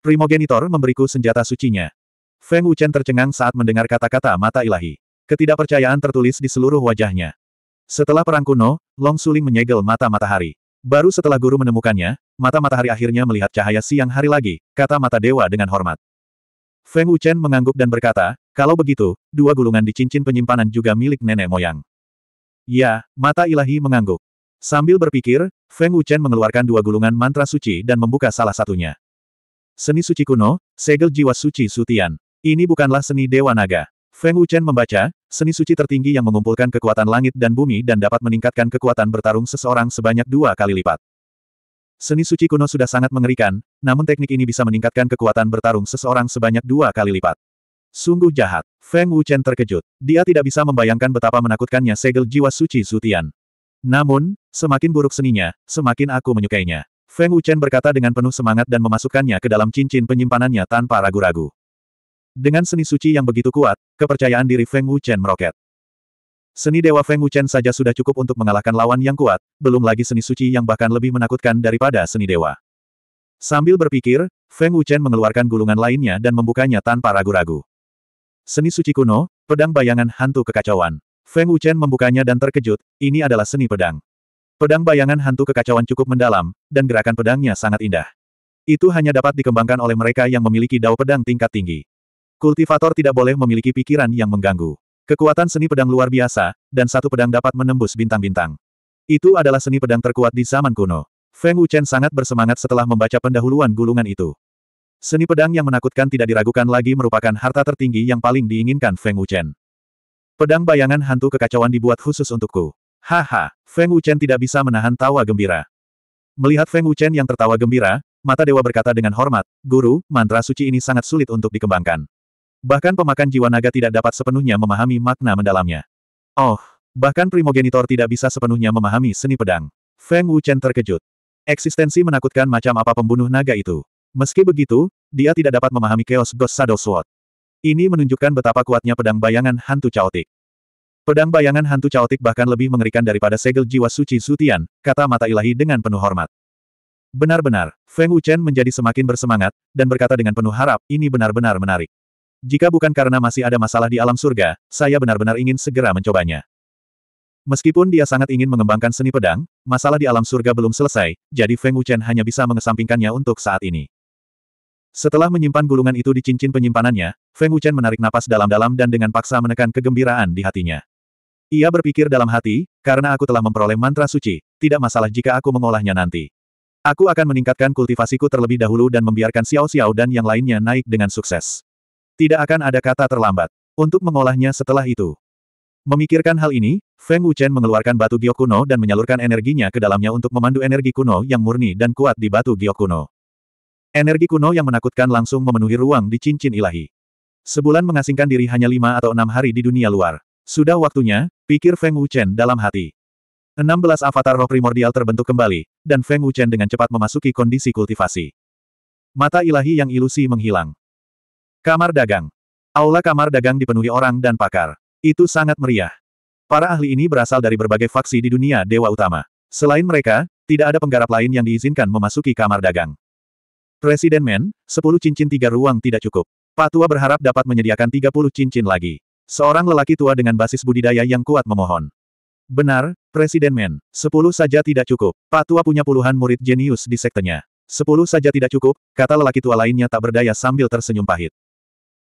Primogenitor memberiku senjata sucinya. Feng Wuchen tercengang saat mendengar kata-kata mata ilahi. Ketidakpercayaan tertulis di seluruh wajahnya. Setelah perang kuno, Long Suling menyegel mata matahari. Baru setelah guru menemukannya, mata matahari akhirnya melihat cahaya siang hari lagi, kata mata dewa dengan hormat. Feng Wuchen mengangguk dan berkata, kalau begitu, dua gulungan di cincin penyimpanan juga milik nenek moyang. Ya, mata ilahi mengangguk. Sambil berpikir, Feng Wuchen mengeluarkan dua gulungan mantra suci dan membuka salah satunya. Seni suci kuno, segel jiwa suci Sutian. Ini bukanlah seni Dewa Naga. Feng Wuchen membaca, seni suci tertinggi yang mengumpulkan kekuatan langit dan bumi dan dapat meningkatkan kekuatan bertarung seseorang sebanyak dua kali lipat. Seni suci kuno sudah sangat mengerikan, namun teknik ini bisa meningkatkan kekuatan bertarung seseorang sebanyak dua kali lipat. Sungguh jahat. Feng Wuchen terkejut. Dia tidak bisa membayangkan betapa menakutkannya segel jiwa suci Sutian. Namun, semakin buruk seninya, semakin aku menyukainya. Feng Wuchen berkata dengan penuh semangat dan memasukkannya ke dalam cincin penyimpanannya tanpa ragu-ragu. Dengan seni suci yang begitu kuat, kepercayaan diri Feng Wuchen meroket. Seni Dewa Feng Wuchen saja sudah cukup untuk mengalahkan lawan yang kuat, belum lagi seni suci yang bahkan lebih menakutkan daripada seni dewa. Sambil berpikir, Feng Wuchen mengeluarkan gulungan lainnya dan membukanya tanpa ragu-ragu. Seni suci kuno, pedang bayangan hantu kekacauan. Feng Wuchen membukanya dan terkejut, ini adalah seni pedang. Pedang bayangan hantu kekacauan cukup mendalam, dan gerakan pedangnya sangat indah. Itu hanya dapat dikembangkan oleh mereka yang memiliki dao pedang tingkat tinggi. Kultivator tidak boleh memiliki pikiran yang mengganggu. Kekuatan seni pedang luar biasa, dan satu pedang dapat menembus bintang-bintang. Itu adalah seni pedang terkuat di zaman kuno. Feng Wuchen sangat bersemangat setelah membaca pendahuluan gulungan itu. Seni pedang yang menakutkan tidak diragukan lagi merupakan harta tertinggi yang paling diinginkan Feng Wuchen. Pedang bayangan hantu kekacauan dibuat khusus untukku. Haha, Feng Wuchen tidak bisa menahan tawa gembira. Melihat Feng Wuchen yang tertawa gembira, mata dewa berkata dengan hormat, Guru, mantra suci ini sangat sulit untuk dikembangkan. Bahkan pemakan jiwa naga tidak dapat sepenuhnya memahami makna mendalamnya. Oh, bahkan primogenitor tidak bisa sepenuhnya memahami seni pedang. Feng Wuchen terkejut. Eksistensi menakutkan macam apa pembunuh naga itu. Meski begitu, dia tidak dapat memahami Chaos Ghost Shadow Sword. Ini menunjukkan betapa kuatnya pedang bayangan hantu caotik. Pedang bayangan hantu caotik bahkan lebih mengerikan daripada segel jiwa suci Sutian, kata mata ilahi dengan penuh hormat. Benar-benar, Feng Wuchen menjadi semakin bersemangat, dan berkata dengan penuh harap, ini benar-benar menarik. Jika bukan karena masih ada masalah di alam surga, saya benar-benar ingin segera mencobanya. Meskipun dia sangat ingin mengembangkan seni pedang, masalah di alam surga belum selesai, jadi Feng Wuchen hanya bisa mengesampingkannya untuk saat ini. Setelah menyimpan gulungan itu di cincin penyimpanannya, Feng Wuchen menarik napas dalam-dalam dan dengan paksa menekan kegembiraan di hatinya. Ia berpikir dalam hati, karena aku telah memperoleh mantra suci, tidak masalah jika aku mengolahnya nanti. Aku akan meningkatkan kultivasiku terlebih dahulu dan membiarkan Xiao Xiao dan yang lainnya naik dengan sukses. Tidak akan ada kata terlambat untuk mengolahnya setelah itu. Memikirkan hal ini, Feng Wuchen mengeluarkan batu giok kuno dan menyalurkan energinya ke dalamnya untuk memandu energi kuno yang murni dan kuat di batu giok kuno. Energi kuno yang menakutkan langsung memenuhi ruang di cincin ilahi. Sebulan mengasingkan diri hanya lima atau enam hari di dunia luar. Sudah waktunya, pikir Feng Wuchen dalam hati. 16 avatar roh primordial terbentuk kembali, dan Feng Wuchen dengan cepat memasuki kondisi kultivasi. Mata ilahi yang ilusi menghilang. Kamar dagang. Aula kamar dagang dipenuhi orang dan pakar. Itu sangat meriah. Para ahli ini berasal dari berbagai faksi di dunia dewa utama. Selain mereka, tidak ada penggarap lain yang diizinkan memasuki kamar dagang. Presiden Men, 10 cincin tiga ruang tidak cukup. Patua berharap dapat menyediakan 30 cincin lagi. Seorang lelaki tua dengan basis budidaya yang kuat memohon. Benar, Presiden Men. Sepuluh saja tidak cukup. Pak Tua punya puluhan murid jenius di sektenya. Sepuluh saja tidak cukup, kata lelaki tua lainnya tak berdaya sambil tersenyum pahit.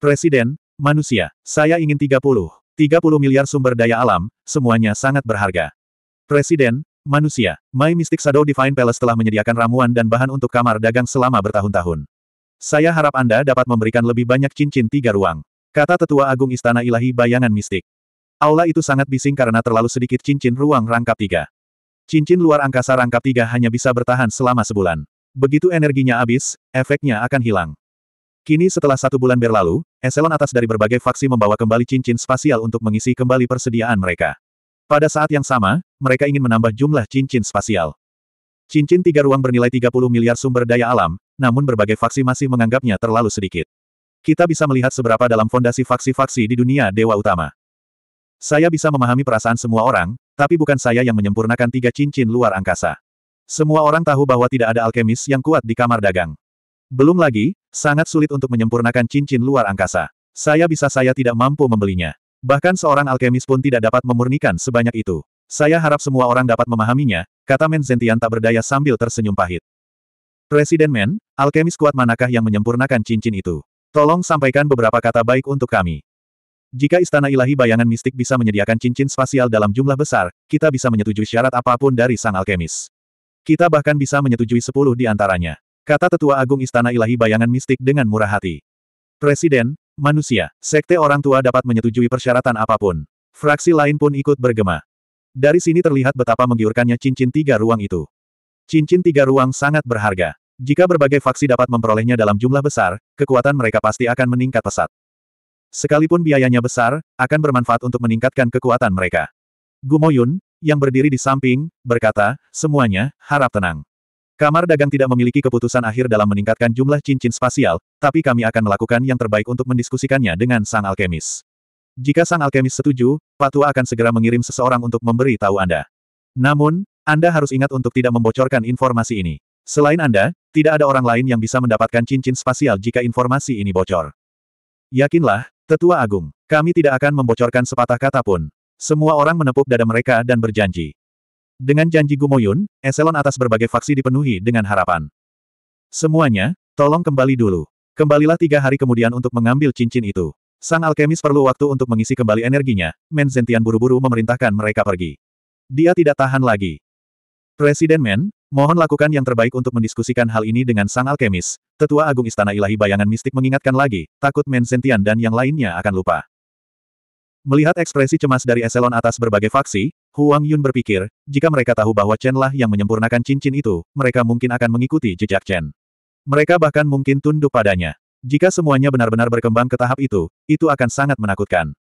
Presiden, manusia, saya ingin tiga puluh. Tiga puluh miliar sumber daya alam, semuanya sangat berharga. Presiden, manusia, My Mystic Shadow Divine Palace telah menyediakan ramuan dan bahan untuk kamar dagang selama bertahun-tahun. Saya harap Anda dapat memberikan lebih banyak cincin tiga ruang. Kata tetua agung istana ilahi bayangan mistik. Aula itu sangat bising karena terlalu sedikit cincin ruang rangkap tiga. Cincin luar angkasa rangkap tiga hanya bisa bertahan selama sebulan. Begitu energinya habis, efeknya akan hilang. Kini setelah satu bulan berlalu, eselon atas dari berbagai faksi membawa kembali cincin spasial untuk mengisi kembali persediaan mereka. Pada saat yang sama, mereka ingin menambah jumlah cincin spasial. Cincin tiga ruang bernilai 30 miliar sumber daya alam, namun berbagai faksi masih menganggapnya terlalu sedikit. Kita bisa melihat seberapa dalam fondasi faksi-faksi di dunia Dewa Utama. Saya bisa memahami perasaan semua orang, tapi bukan saya yang menyempurnakan tiga cincin luar angkasa. Semua orang tahu bahwa tidak ada alkemis yang kuat di kamar dagang. Belum lagi, sangat sulit untuk menyempurnakan cincin luar angkasa. Saya bisa saya tidak mampu membelinya. Bahkan seorang alkemis pun tidak dapat memurnikan sebanyak itu. Saya harap semua orang dapat memahaminya, kata Men Zentian tak berdaya sambil tersenyum pahit. Presiden Men, alkemis kuat manakah yang menyempurnakan cincin itu? Tolong sampaikan beberapa kata baik untuk kami. Jika Istana Ilahi Bayangan Mistik bisa menyediakan cincin spasial dalam jumlah besar, kita bisa menyetujui syarat apapun dari sang alkemis. Kita bahkan bisa menyetujui sepuluh di antaranya. Kata Tetua Agung Istana Ilahi Bayangan Mistik dengan murah hati. Presiden, manusia, sekte orang tua dapat menyetujui persyaratan apapun. Fraksi lain pun ikut bergema. Dari sini terlihat betapa menggiurkannya cincin tiga ruang itu. Cincin tiga ruang sangat berharga. Jika berbagai faksi dapat memperolehnya dalam jumlah besar, kekuatan mereka pasti akan meningkat pesat. Sekalipun biayanya besar, akan bermanfaat untuk meningkatkan kekuatan mereka. Gumoyun, yang berdiri di samping, berkata, semuanya, harap tenang. Kamar dagang tidak memiliki keputusan akhir dalam meningkatkan jumlah cincin spasial, tapi kami akan melakukan yang terbaik untuk mendiskusikannya dengan sang alkemis. Jika sang alkemis setuju, Patua akan segera mengirim seseorang untuk memberi tahu Anda. Namun, Anda harus ingat untuk tidak membocorkan informasi ini. Selain Anda, tidak ada orang lain yang bisa mendapatkan cincin spasial jika informasi ini bocor. Yakinlah, Tetua Agung, kami tidak akan membocorkan sepatah kata pun. Semua orang menepuk dada mereka dan berjanji. Dengan janji Gumoyun, eselon atas berbagai faksi dipenuhi dengan harapan. Semuanya, tolong kembali dulu. Kembalilah tiga hari kemudian untuk mengambil cincin itu. Sang alkemis perlu waktu untuk mengisi kembali energinya, Men Zentian buru-buru memerintahkan mereka pergi. Dia tidak tahan lagi. Presiden Men, Mohon lakukan yang terbaik untuk mendiskusikan hal ini dengan sang alkemis. Tetua Agung Istana Ilahi Bayangan Mistik mengingatkan lagi, takut Mensentian dan yang lainnya akan lupa. Melihat ekspresi cemas dari eselon atas berbagai faksi, Huang Yun berpikir, jika mereka tahu bahwa Chen lah yang menyempurnakan cincin itu, mereka mungkin akan mengikuti jejak Chen. Mereka bahkan mungkin tunduk padanya. Jika semuanya benar-benar berkembang ke tahap itu, itu akan sangat menakutkan.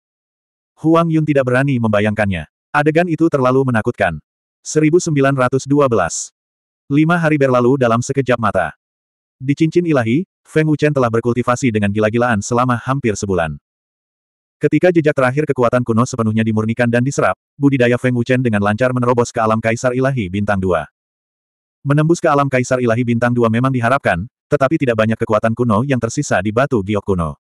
Huang Yun tidak berani membayangkannya. Adegan itu terlalu menakutkan. 1912 Lima hari berlalu dalam sekejap mata. Di cincin ilahi, Feng Wuchen telah berkultivasi dengan gila-gilaan selama hampir sebulan. Ketika jejak terakhir kekuatan kuno sepenuhnya dimurnikan dan diserap, budidaya Feng Wuchen dengan lancar menerobos ke alam kaisar ilahi bintang Dua. Menembus ke alam kaisar ilahi bintang Dua memang diharapkan, tetapi tidak banyak kekuatan kuno yang tersisa di batu giok kuno.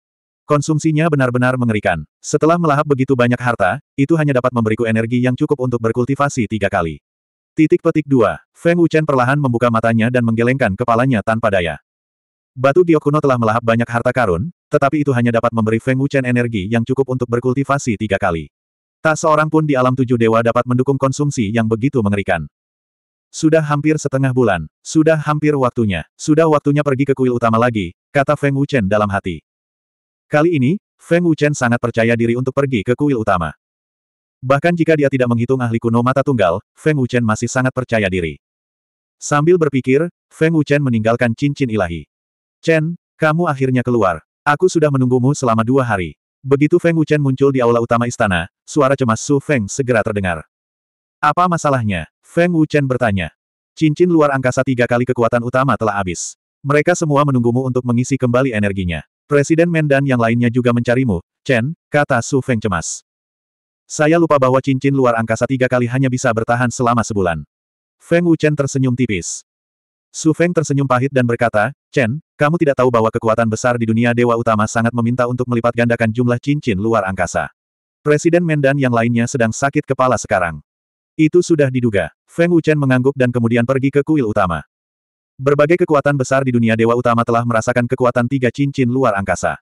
Konsumsinya benar-benar mengerikan. Setelah melahap begitu banyak harta, itu hanya dapat memberiku energi yang cukup untuk berkultivasi tiga kali. Titik petik dua Feng Wuchen perlahan membuka matanya dan menggelengkan kepalanya tanpa daya. Batu giok telah melahap banyak harta karun, tetapi itu hanya dapat memberi Feng Wuchen energi yang cukup untuk berkultivasi tiga kali. Tak seorang pun di alam tujuh dewa dapat mendukung konsumsi yang begitu mengerikan. Sudah hampir setengah bulan, sudah hampir waktunya, sudah waktunya pergi ke kuil utama lagi, kata Feng Wuchen dalam hati. Kali ini, Feng Wuchen sangat percaya diri untuk pergi ke kuil utama. Bahkan jika dia tidak menghitung ahli kuno mata tunggal, Feng Wuchen masih sangat percaya diri. Sambil berpikir, Feng Wuchen meninggalkan cincin ilahi. Chen, kamu akhirnya keluar. Aku sudah menunggumu selama dua hari. Begitu Feng Wuchen muncul di aula utama istana, suara cemas Su Feng segera terdengar. Apa masalahnya? Feng Wuchen bertanya. Cincin luar angkasa tiga kali kekuatan utama telah habis. Mereka semua menunggumu untuk mengisi kembali energinya. Presiden Mendan yang lainnya juga mencarimu, Chen, kata Su Feng cemas. Saya lupa bahwa cincin luar angkasa tiga kali hanya bisa bertahan selama sebulan. Feng Wuchen tersenyum tipis. Su Feng tersenyum pahit dan berkata, Chen, kamu tidak tahu bahwa kekuatan besar di dunia dewa utama sangat meminta untuk melipat gandakan jumlah cincin luar angkasa. Presiden Mendan yang lainnya sedang sakit kepala sekarang. Itu sudah diduga. Feng Wuchen mengangguk dan kemudian pergi ke kuil utama. Berbagai kekuatan besar di dunia dewa utama telah merasakan kekuatan tiga cincin luar angkasa.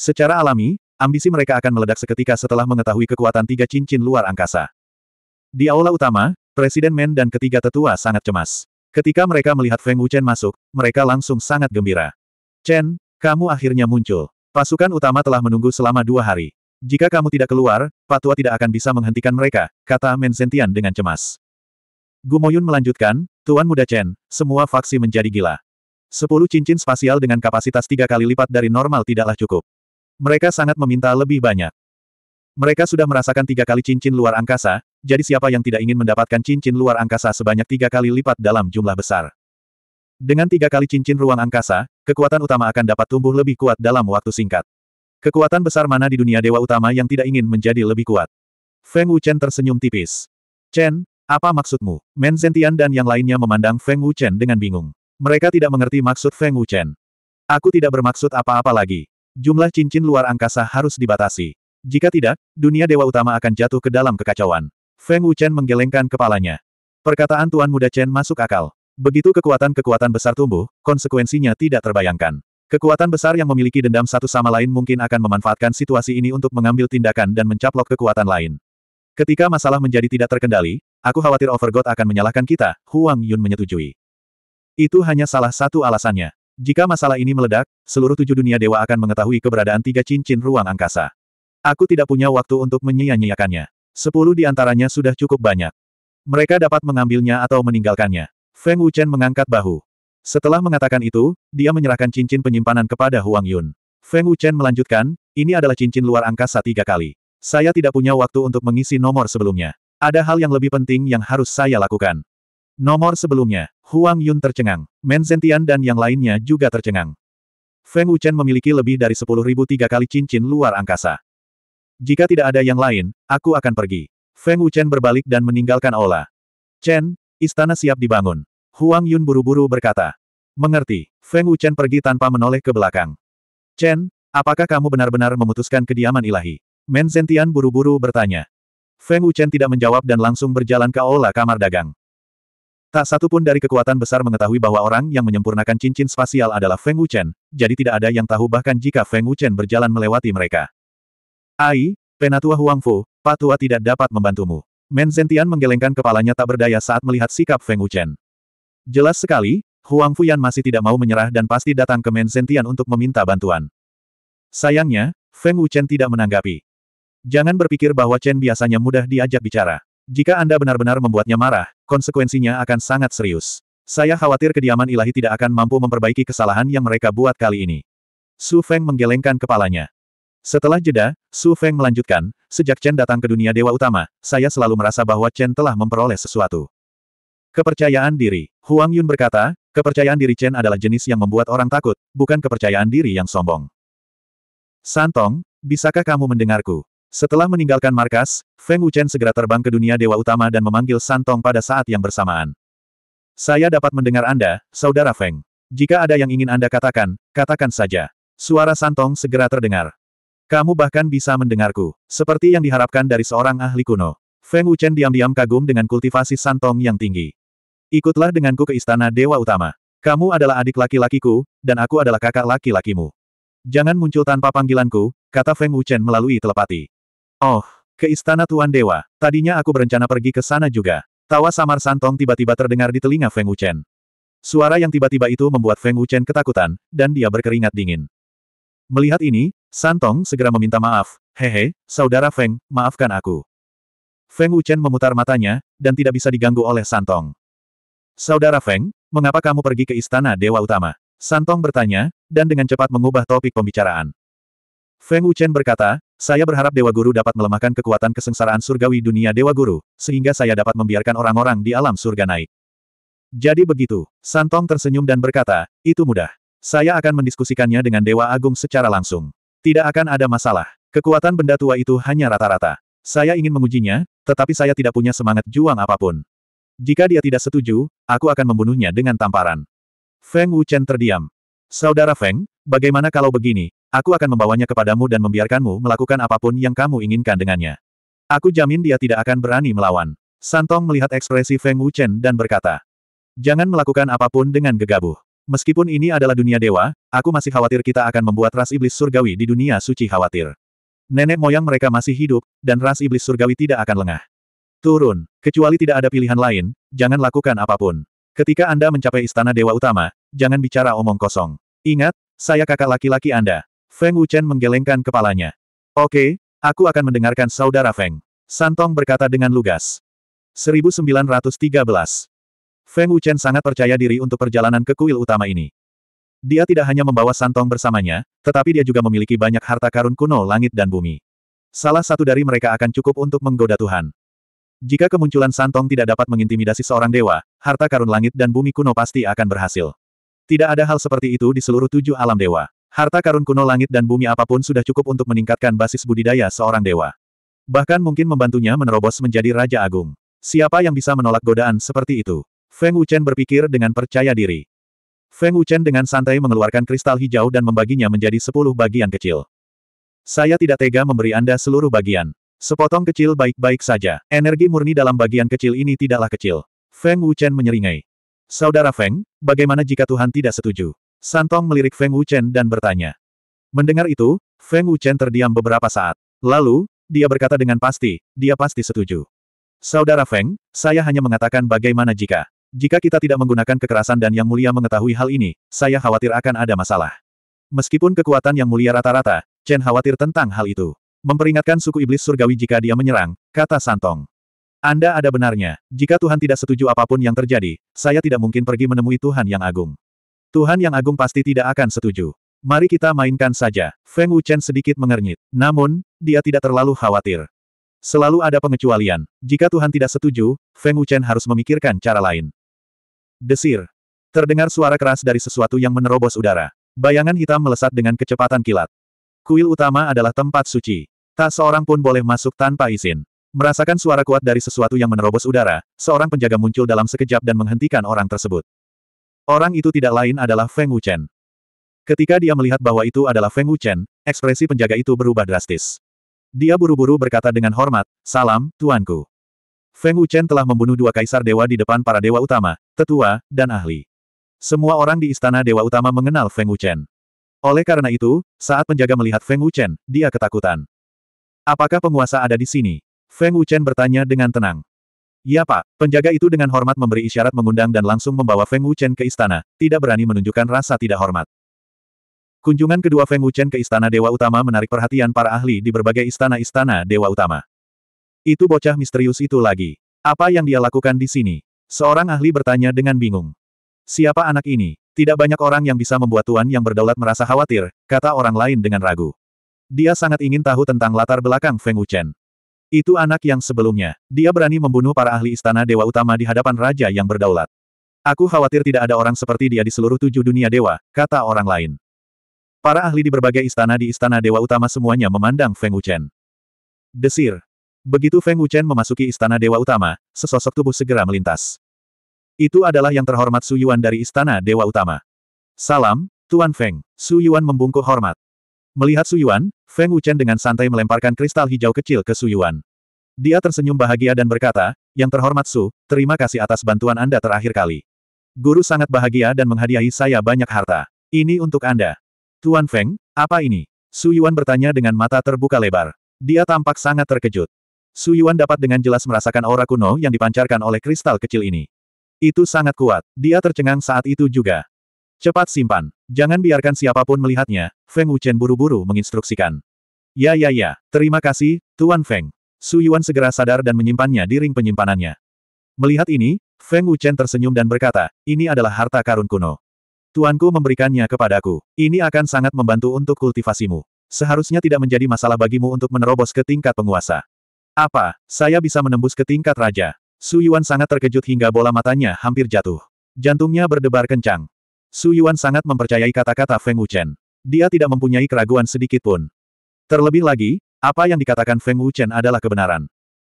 Secara alami, Ambisi mereka akan meledak seketika setelah mengetahui kekuatan tiga cincin luar angkasa. Di aula utama, Presiden Men dan ketiga tetua sangat cemas. Ketika mereka melihat Feng Wuchen masuk, mereka langsung sangat gembira. Chen, kamu akhirnya muncul. Pasukan utama telah menunggu selama dua hari. Jika kamu tidak keluar, Patua tidak akan bisa menghentikan mereka, kata Men Sentian dengan cemas. Gumoyun melanjutkan, Tuan Muda Chen, semua faksi menjadi gila. Sepuluh cincin spasial dengan kapasitas tiga kali lipat dari normal tidaklah cukup. Mereka sangat meminta lebih banyak. Mereka sudah merasakan tiga kali cincin luar angkasa, jadi siapa yang tidak ingin mendapatkan cincin luar angkasa sebanyak tiga kali lipat dalam jumlah besar. Dengan tiga kali cincin ruang angkasa, kekuatan utama akan dapat tumbuh lebih kuat dalam waktu singkat. Kekuatan besar mana di dunia dewa utama yang tidak ingin menjadi lebih kuat? Feng Wuchen tersenyum tipis. Chen, apa maksudmu? Men Zentian dan yang lainnya memandang Feng Wuchen dengan bingung. Mereka tidak mengerti maksud Feng Wuchen. Aku tidak bermaksud apa-apa lagi jumlah cincin luar angkasa harus dibatasi. Jika tidak, dunia dewa utama akan jatuh ke dalam kekacauan. Feng Wuchen menggelengkan kepalanya. Perkataan Tuan Muda Chen masuk akal. Begitu kekuatan-kekuatan besar tumbuh, konsekuensinya tidak terbayangkan. Kekuatan besar yang memiliki dendam satu sama lain mungkin akan memanfaatkan situasi ini untuk mengambil tindakan dan mencaplok kekuatan lain. Ketika masalah menjadi tidak terkendali, aku khawatir Overgod akan menyalahkan kita, Huang Yun menyetujui. Itu hanya salah satu alasannya. Jika masalah ini meledak, seluruh tujuh dunia dewa akan mengetahui keberadaan tiga cincin ruang angkasa. Aku tidak punya waktu untuk menyia-nyiakannya. Sepuluh di antaranya sudah cukup banyak. Mereka dapat mengambilnya atau meninggalkannya. Feng Wuchen mengangkat bahu. Setelah mengatakan itu, dia menyerahkan cincin penyimpanan kepada Huang Yun. Feng Wuchen melanjutkan, ini adalah cincin luar angkasa tiga kali. Saya tidak punya waktu untuk mengisi nomor sebelumnya. Ada hal yang lebih penting yang harus saya lakukan. Nomor sebelumnya, Huang Yun tercengang, Men Zentian dan yang lainnya juga tercengang. Feng Wuchen memiliki lebih dari 10.000 tiga kali cincin luar angkasa. Jika tidak ada yang lain, aku akan pergi. Feng Wuchen berbalik dan meninggalkan Ola. Chen, istana siap dibangun. Huang Yun buru-buru berkata. Mengerti, Feng Wuchen pergi tanpa menoleh ke belakang. Chen, apakah kamu benar-benar memutuskan kediaman ilahi? Men Zentian buru-buru bertanya. Feng Wuchen tidak menjawab dan langsung berjalan ke Ola kamar dagang. Tak satu pun dari kekuatan besar mengetahui bahwa orang yang menyempurnakan cincin spasial adalah Feng Wuchen, jadi tidak ada yang tahu bahkan jika Feng Wuchen berjalan melewati mereka. Ai, Penatua Huangfu, Patua tidak dapat membantumu. Men Zentian menggelengkan kepalanya tak berdaya saat melihat sikap Feng Wuchen. Jelas sekali, Huang Yan masih tidak mau menyerah dan pasti datang ke Men Zentian untuk meminta bantuan. Sayangnya, Feng Wuchen tidak menanggapi. Jangan berpikir bahwa Chen biasanya mudah diajak bicara. Jika Anda benar-benar membuatnya marah, konsekuensinya akan sangat serius. Saya khawatir kediaman ilahi tidak akan mampu memperbaiki kesalahan yang mereka buat kali ini. Su Feng menggelengkan kepalanya. Setelah jeda, Su Feng melanjutkan, sejak Chen datang ke dunia dewa utama, saya selalu merasa bahwa Chen telah memperoleh sesuatu. Kepercayaan diri. Huang Yun berkata, kepercayaan diri Chen adalah jenis yang membuat orang takut, bukan kepercayaan diri yang sombong. Santong, bisakah kamu mendengarku? Setelah meninggalkan markas, Feng Wuchen segera terbang ke dunia dewa utama dan memanggil Santong pada saat yang bersamaan. Saya dapat mendengar Anda, Saudara Feng. Jika ada yang ingin Anda katakan, katakan saja. Suara Santong segera terdengar. Kamu bahkan bisa mendengarku, seperti yang diharapkan dari seorang ahli kuno. Feng Wuchen diam-diam kagum dengan kultivasi santong yang tinggi. Ikutlah denganku ke istana Dewa Utama. Kamu adalah adik laki-lakiku, dan aku adalah kakak laki-lakimu. Jangan muncul tanpa panggilanku, kata Feng Wuchen melalui telepati. Oh, ke istana Tuan Dewa. Tadinya aku berencana pergi ke sana juga. Tawa samar santong tiba-tiba terdengar di telinga Feng Wuchen. Suara yang tiba-tiba itu membuat Feng Wuchen ketakutan, dan dia berkeringat dingin. Melihat ini, Santong segera meminta maaf, hehe, saudara Feng, maafkan aku. Feng Wuchen memutar matanya, dan tidak bisa diganggu oleh Santong. Saudara Feng, mengapa kamu pergi ke istana Dewa Utama? Santong bertanya, dan dengan cepat mengubah topik pembicaraan. Feng Wuchen berkata, saya berharap Dewa Guru dapat melemahkan kekuatan kesengsaraan surgawi dunia Dewa Guru, sehingga saya dapat membiarkan orang-orang di alam surga naik. Jadi begitu, Santong tersenyum dan berkata, itu mudah. Saya akan mendiskusikannya dengan Dewa Agung secara langsung. Tidak akan ada masalah. Kekuatan benda tua itu hanya rata-rata. Saya ingin mengujinya, tetapi saya tidak punya semangat juang apapun. Jika dia tidak setuju, aku akan membunuhnya dengan tamparan. Feng Wuchen terdiam. Saudara Feng, bagaimana kalau begini, Aku akan membawanya kepadamu dan membiarkanmu melakukan apapun yang kamu inginkan dengannya. Aku jamin dia tidak akan berani melawan. Santong melihat ekspresi Feng Wuchen dan berkata, Jangan melakukan apapun dengan gegabah. Meskipun ini adalah dunia dewa, aku masih khawatir kita akan membuat ras iblis surgawi di dunia suci khawatir. Nenek moyang mereka masih hidup, dan ras iblis surgawi tidak akan lengah. Turun, kecuali tidak ada pilihan lain, jangan lakukan apapun. Ketika Anda mencapai istana dewa utama, jangan bicara omong kosong. Ingat, saya kakak laki-laki Anda. Feng Wuchen menggelengkan kepalanya. Oke, aku akan mendengarkan saudara Feng. Santong berkata dengan lugas. 1913. Feng Wuchen sangat percaya diri untuk perjalanan ke kuil utama ini. Dia tidak hanya membawa Santong bersamanya, tetapi dia juga memiliki banyak harta karun kuno langit dan bumi. Salah satu dari mereka akan cukup untuk menggoda Tuhan. Jika kemunculan Santong tidak dapat mengintimidasi seorang dewa, harta karun langit dan bumi kuno pasti akan berhasil. Tidak ada hal seperti itu di seluruh tujuh alam dewa. Harta karun kuno langit dan bumi apapun sudah cukup untuk meningkatkan basis budidaya seorang dewa. Bahkan mungkin membantunya menerobos menjadi Raja Agung. Siapa yang bisa menolak godaan seperti itu? Feng Wuchen berpikir dengan percaya diri. Feng Wuchen dengan santai mengeluarkan kristal hijau dan membaginya menjadi sepuluh bagian kecil. Saya tidak tega memberi Anda seluruh bagian. Sepotong kecil baik-baik saja. Energi murni dalam bagian kecil ini tidaklah kecil. Feng Wuchen menyeringai. Saudara Feng, bagaimana jika Tuhan tidak setuju? Santong melirik Feng Wuchen dan bertanya. Mendengar itu, Feng Wuchen terdiam beberapa saat. Lalu, dia berkata dengan pasti, dia pasti setuju. Saudara Feng, saya hanya mengatakan bagaimana jika. Jika kita tidak menggunakan kekerasan dan Yang Mulia mengetahui hal ini, saya khawatir akan ada masalah. Meskipun kekuatan Yang Mulia rata-rata, Chen khawatir tentang hal itu. Memperingatkan suku iblis surgawi jika dia menyerang, kata Santong. Anda ada benarnya, jika Tuhan tidak setuju apapun yang terjadi, saya tidak mungkin pergi menemui Tuhan Yang Agung. Tuhan yang agung pasti tidak akan setuju. Mari kita mainkan saja. Feng Wuchen sedikit mengernyit. Namun, dia tidak terlalu khawatir. Selalu ada pengecualian. Jika Tuhan tidak setuju, Feng Wuchen harus memikirkan cara lain. Desir. Terdengar suara keras dari sesuatu yang menerobos udara. Bayangan hitam melesat dengan kecepatan kilat. Kuil utama adalah tempat suci. Tak seorang pun boleh masuk tanpa izin. Merasakan suara kuat dari sesuatu yang menerobos udara, seorang penjaga muncul dalam sekejap dan menghentikan orang tersebut. Orang itu tidak lain adalah Feng Wuchen. Ketika dia melihat bahwa itu adalah Feng Wuchen, ekspresi penjaga itu berubah drastis. Dia buru-buru berkata dengan hormat, Salam, Tuanku. Feng Wuchen telah membunuh dua kaisar dewa di depan para dewa utama, tetua, dan ahli. Semua orang di istana dewa utama mengenal Feng Wuchen. Oleh karena itu, saat penjaga melihat Feng Wuchen, dia ketakutan. Apakah penguasa ada di sini? Feng Wuchen bertanya dengan tenang. Iya pak, penjaga itu dengan hormat memberi isyarat mengundang dan langsung membawa Feng Wuchen ke istana, tidak berani menunjukkan rasa tidak hormat. Kunjungan kedua Feng Wuchen ke istana Dewa Utama menarik perhatian para ahli di berbagai istana-istana Dewa Utama. Itu bocah misterius itu lagi. Apa yang dia lakukan di sini? Seorang ahli bertanya dengan bingung. Siapa anak ini? Tidak banyak orang yang bisa membuat tuan yang berdaulat merasa khawatir, kata orang lain dengan ragu. Dia sangat ingin tahu tentang latar belakang Feng Wuchen. Itu anak yang sebelumnya. Dia berani membunuh para ahli istana dewa utama di hadapan raja yang berdaulat. Aku khawatir tidak ada orang seperti dia di seluruh tujuh dunia dewa, kata orang lain. Para ahli di berbagai istana di istana dewa utama semuanya memandang Feng Wuchen. Desir. Begitu Feng Wuchen memasuki istana dewa utama, sesosok tubuh segera melintas. Itu adalah yang terhormat Su Yuan dari istana dewa utama. Salam, Tuan Feng. Su Yuan membungkuk hormat. Melihat Su Yuan, Feng Wuchen dengan santai melemparkan kristal hijau kecil ke Su Yuan. Dia tersenyum bahagia dan berkata, yang terhormat Su, terima kasih atas bantuan Anda terakhir kali. Guru sangat bahagia dan menghadiahi saya banyak harta. Ini untuk Anda. Tuan Feng, apa ini? Su Yuan bertanya dengan mata terbuka lebar. Dia tampak sangat terkejut. Su Yuan dapat dengan jelas merasakan aura kuno yang dipancarkan oleh kristal kecil ini. Itu sangat kuat. Dia tercengang saat itu juga. Cepat simpan. Jangan biarkan siapapun melihatnya, Feng Wuchen buru-buru menginstruksikan. Ya ya ya, terima kasih, Tuan Feng. Su Yuan segera sadar dan menyimpannya di ring penyimpanannya. Melihat ini, Feng Wuchen tersenyum dan berkata, ini adalah harta karun kuno. Tuanku memberikannya kepadaku. Ini akan sangat membantu untuk kultivasimu. Seharusnya tidak menjadi masalah bagimu untuk menerobos ke tingkat penguasa. Apa, saya bisa menembus ke tingkat raja? Su Yuan sangat terkejut hingga bola matanya hampir jatuh. Jantungnya berdebar kencang. Su Yuan sangat mempercayai kata-kata Feng Wuchen. Dia tidak mempunyai keraguan sedikit pun. Terlebih lagi, apa yang dikatakan Feng Wuchen adalah kebenaran.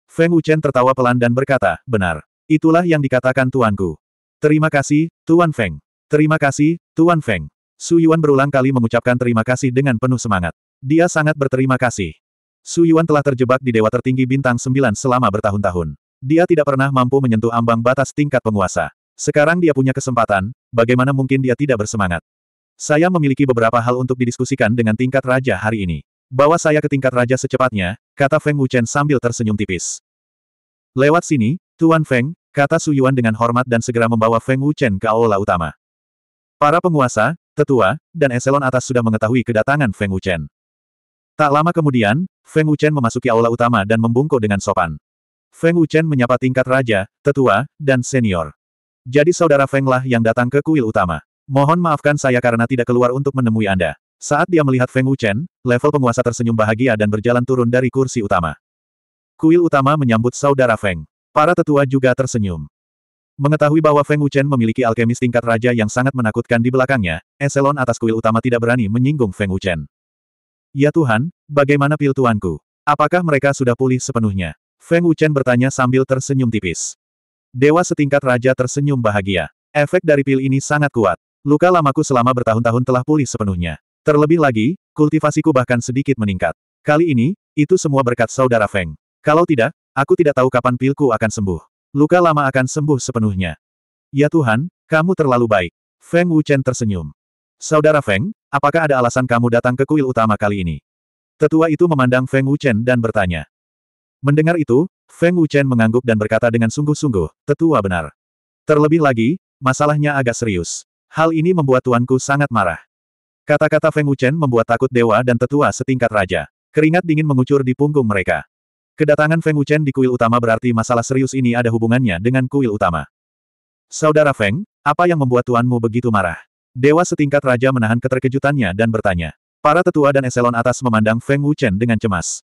Feng Wuchen tertawa pelan dan berkata, benar. Itulah yang dikatakan tuanku. Terima kasih, Tuan Feng. Terima kasih, Tuan Feng. Su Yuan berulang kali mengucapkan terima kasih dengan penuh semangat. Dia sangat berterima kasih. Su Yuan telah terjebak di Dewa Tertinggi Bintang Sembilan selama bertahun-tahun. Dia tidak pernah mampu menyentuh ambang batas tingkat penguasa. Sekarang dia punya kesempatan, bagaimana mungkin dia tidak bersemangat? Saya memiliki beberapa hal untuk didiskusikan dengan tingkat raja hari ini. Bawa saya ke tingkat raja secepatnya, kata Feng Wuchen sambil tersenyum tipis. Lewat sini, Tuan Feng, kata Su Yuan dengan hormat dan segera membawa Feng Wuchen ke aula utama. Para penguasa, tetua, dan eselon atas sudah mengetahui kedatangan Feng Wuchen. Tak lama kemudian, Feng Wuchen memasuki aula utama dan membungkuk dengan sopan. Feng Wuchen menyapa tingkat raja, tetua, dan senior. Jadi saudara Feng lah yang datang ke kuil utama. Mohon maafkan saya karena tidak keluar untuk menemui Anda. Saat dia melihat Feng Wuchen, level penguasa tersenyum bahagia dan berjalan turun dari kursi utama. Kuil utama menyambut saudara Feng. Para tetua juga tersenyum. Mengetahui bahwa Feng Wuchen memiliki alkemis tingkat raja yang sangat menakutkan di belakangnya, eselon atas kuil utama tidak berani menyinggung Feng Wuchen. Ya Tuhan, bagaimana pil tuanku? Apakah mereka sudah pulih sepenuhnya? Feng Wuchen bertanya sambil tersenyum tipis. Dewa setingkat raja tersenyum bahagia. Efek dari pil ini sangat kuat. Luka lamaku selama bertahun-tahun telah pulih sepenuhnya. Terlebih lagi, kultivasiku bahkan sedikit meningkat. Kali ini, itu semua berkat saudara Feng. Kalau tidak, aku tidak tahu kapan pilku akan sembuh. Luka lama akan sembuh sepenuhnya. Ya Tuhan, kamu terlalu baik. Feng Wuchen tersenyum. Saudara Feng, apakah ada alasan kamu datang ke kuil utama kali ini? Tetua itu memandang Feng Wuchen dan bertanya. Mendengar itu, Feng Wuchen mengangguk dan berkata dengan sungguh-sungguh, tetua benar. Terlebih lagi, masalahnya agak serius. Hal ini membuat tuanku sangat marah. Kata-kata Feng Wuchen membuat takut dewa dan tetua setingkat raja. Keringat dingin mengucur di punggung mereka. Kedatangan Feng Wuchen di kuil utama berarti masalah serius ini ada hubungannya dengan kuil utama. Saudara Feng, apa yang membuat tuanmu begitu marah? Dewa setingkat raja menahan keterkejutannya dan bertanya. Para tetua dan eselon atas memandang Feng Wuchen dengan cemas.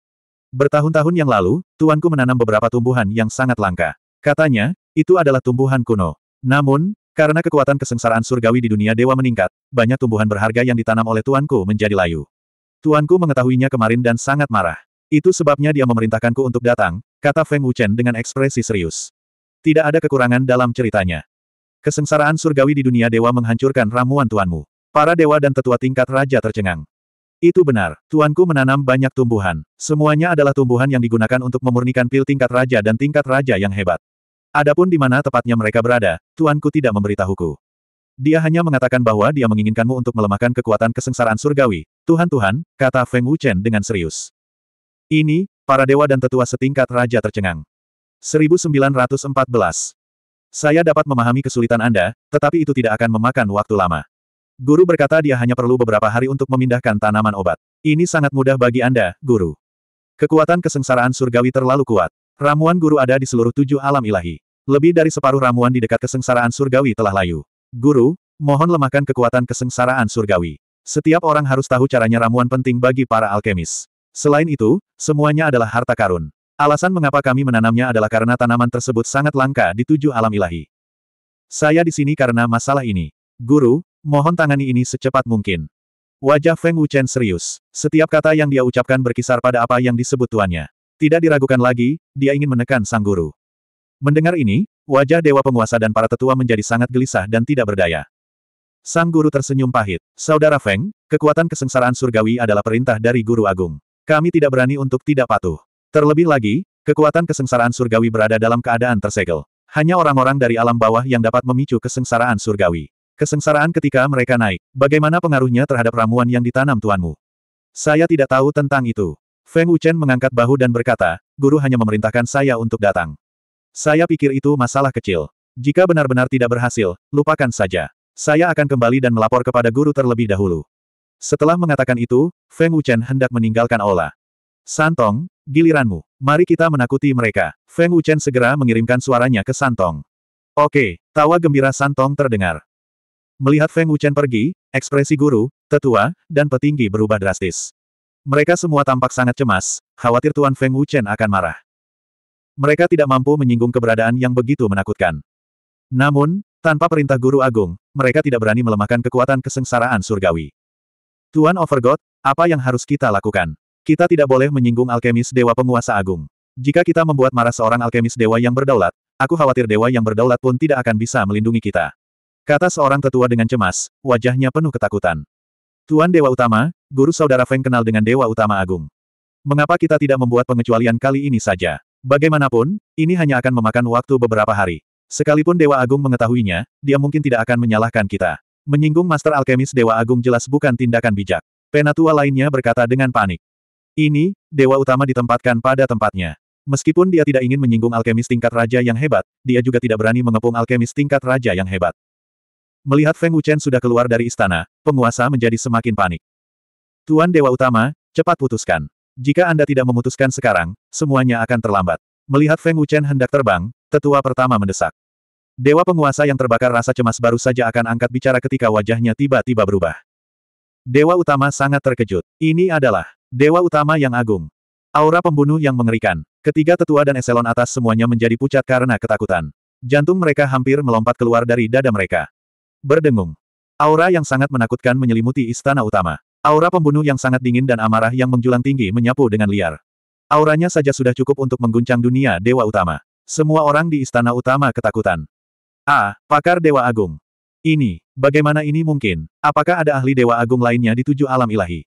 Bertahun-tahun yang lalu, tuanku menanam beberapa tumbuhan yang sangat langka. Katanya, itu adalah tumbuhan kuno. Namun, karena kekuatan kesengsaraan surgawi di dunia dewa meningkat, banyak tumbuhan berharga yang ditanam oleh tuanku menjadi layu. Tuanku mengetahuinya kemarin dan sangat marah. Itu sebabnya dia memerintahkanku untuk datang, kata Feng Wuchen dengan ekspresi serius. Tidak ada kekurangan dalam ceritanya. Kesengsaraan surgawi di dunia dewa menghancurkan ramuan tuanmu. Para dewa dan tetua tingkat raja tercengang. Itu benar, tuanku menanam banyak tumbuhan. Semuanya adalah tumbuhan yang digunakan untuk memurnikan pil tingkat raja dan tingkat raja yang hebat. Adapun di mana tepatnya mereka berada, tuanku tidak memberitahuku. Dia hanya mengatakan bahwa dia menginginkanmu untuk melemahkan kekuatan kesengsaraan surgawi. Tuhan-Tuhan, kata Feng Wuchen dengan serius. Ini, para dewa dan tetua setingkat raja tercengang. 1914. Saya dapat memahami kesulitan Anda, tetapi itu tidak akan memakan waktu lama. Guru berkata dia hanya perlu beberapa hari untuk memindahkan tanaman obat. Ini sangat mudah bagi Anda, Guru. Kekuatan kesengsaraan surgawi terlalu kuat. Ramuan guru ada di seluruh tujuh alam ilahi. Lebih dari separuh ramuan di dekat kesengsaraan surgawi telah layu. Guru, mohon lemahkan kekuatan kesengsaraan surgawi. Setiap orang harus tahu caranya ramuan penting bagi para alkemis. Selain itu, semuanya adalah harta karun. Alasan mengapa kami menanamnya adalah karena tanaman tersebut sangat langka di tujuh alam ilahi. Saya di sini karena masalah ini. Guru, Mohon tangani ini secepat mungkin. Wajah Feng Wuchen serius. Setiap kata yang dia ucapkan berkisar pada apa yang disebut tuannya. Tidak diragukan lagi, dia ingin menekan sang guru. Mendengar ini, wajah dewa penguasa dan para tetua menjadi sangat gelisah dan tidak berdaya. Sang guru tersenyum pahit. Saudara Feng, kekuatan kesengsaraan surgawi adalah perintah dari guru agung. Kami tidak berani untuk tidak patuh. Terlebih lagi, kekuatan kesengsaraan surgawi berada dalam keadaan tersegel. Hanya orang-orang dari alam bawah yang dapat memicu kesengsaraan surgawi. Kesengsaraan ketika mereka naik. Bagaimana pengaruhnya terhadap ramuan yang ditanam tuanmu? Saya tidak tahu tentang itu. Feng Wuchen mengangkat bahu dan berkata, guru hanya memerintahkan saya untuk datang. Saya pikir itu masalah kecil. Jika benar-benar tidak berhasil, lupakan saja. Saya akan kembali dan melapor kepada guru terlebih dahulu. Setelah mengatakan itu, Feng Wuchen hendak meninggalkan Ola. Santong, giliranmu. Mari kita menakuti mereka. Feng Wuchen segera mengirimkan suaranya ke Santong. Oke, tawa gembira Santong terdengar. Melihat Feng Wuchen pergi, ekspresi guru, tetua, dan petinggi berubah drastis. Mereka semua tampak sangat cemas, khawatir Tuan Feng Wuchen akan marah. Mereka tidak mampu menyinggung keberadaan yang begitu menakutkan. Namun, tanpa perintah guru agung, mereka tidak berani melemahkan kekuatan kesengsaraan surgawi. Tuan Overgod, apa yang harus kita lakukan? Kita tidak boleh menyinggung alkemis dewa penguasa agung. Jika kita membuat marah seorang alkemis dewa yang berdaulat, aku khawatir dewa yang berdaulat pun tidak akan bisa melindungi kita. Kata seorang tetua dengan cemas, wajahnya penuh ketakutan. Tuan Dewa Utama, guru saudara Feng kenal dengan Dewa Utama Agung. Mengapa kita tidak membuat pengecualian kali ini saja? Bagaimanapun, ini hanya akan memakan waktu beberapa hari. Sekalipun Dewa Agung mengetahuinya, dia mungkin tidak akan menyalahkan kita. Menyinggung Master Alkemis Dewa Agung jelas bukan tindakan bijak. Penatua lainnya berkata dengan panik. Ini, Dewa Utama ditempatkan pada tempatnya. Meskipun dia tidak ingin menyinggung alkemis tingkat raja yang hebat, dia juga tidak berani mengepung alkemis tingkat raja yang hebat. Melihat Feng Wuchen sudah keluar dari istana, penguasa menjadi semakin panik. Tuan Dewa Utama, cepat putuskan. Jika Anda tidak memutuskan sekarang, semuanya akan terlambat. Melihat Feng Wuchen hendak terbang, tetua pertama mendesak. Dewa penguasa yang terbakar rasa cemas baru saja akan angkat bicara ketika wajahnya tiba-tiba berubah. Dewa utama sangat terkejut. Ini adalah Dewa utama yang agung. Aura pembunuh yang mengerikan. Ketiga tetua dan eselon atas semuanya menjadi pucat karena ketakutan. Jantung mereka hampir melompat keluar dari dada mereka. Berdengung. Aura yang sangat menakutkan menyelimuti istana utama. Aura pembunuh yang sangat dingin dan amarah yang menjulang tinggi menyapu dengan liar. Auranya saja sudah cukup untuk mengguncang dunia dewa utama. Semua orang di istana utama ketakutan. Ah, Pakar Dewa Agung. Ini, bagaimana ini mungkin? Apakah ada ahli Dewa Agung lainnya di tujuh alam ilahi?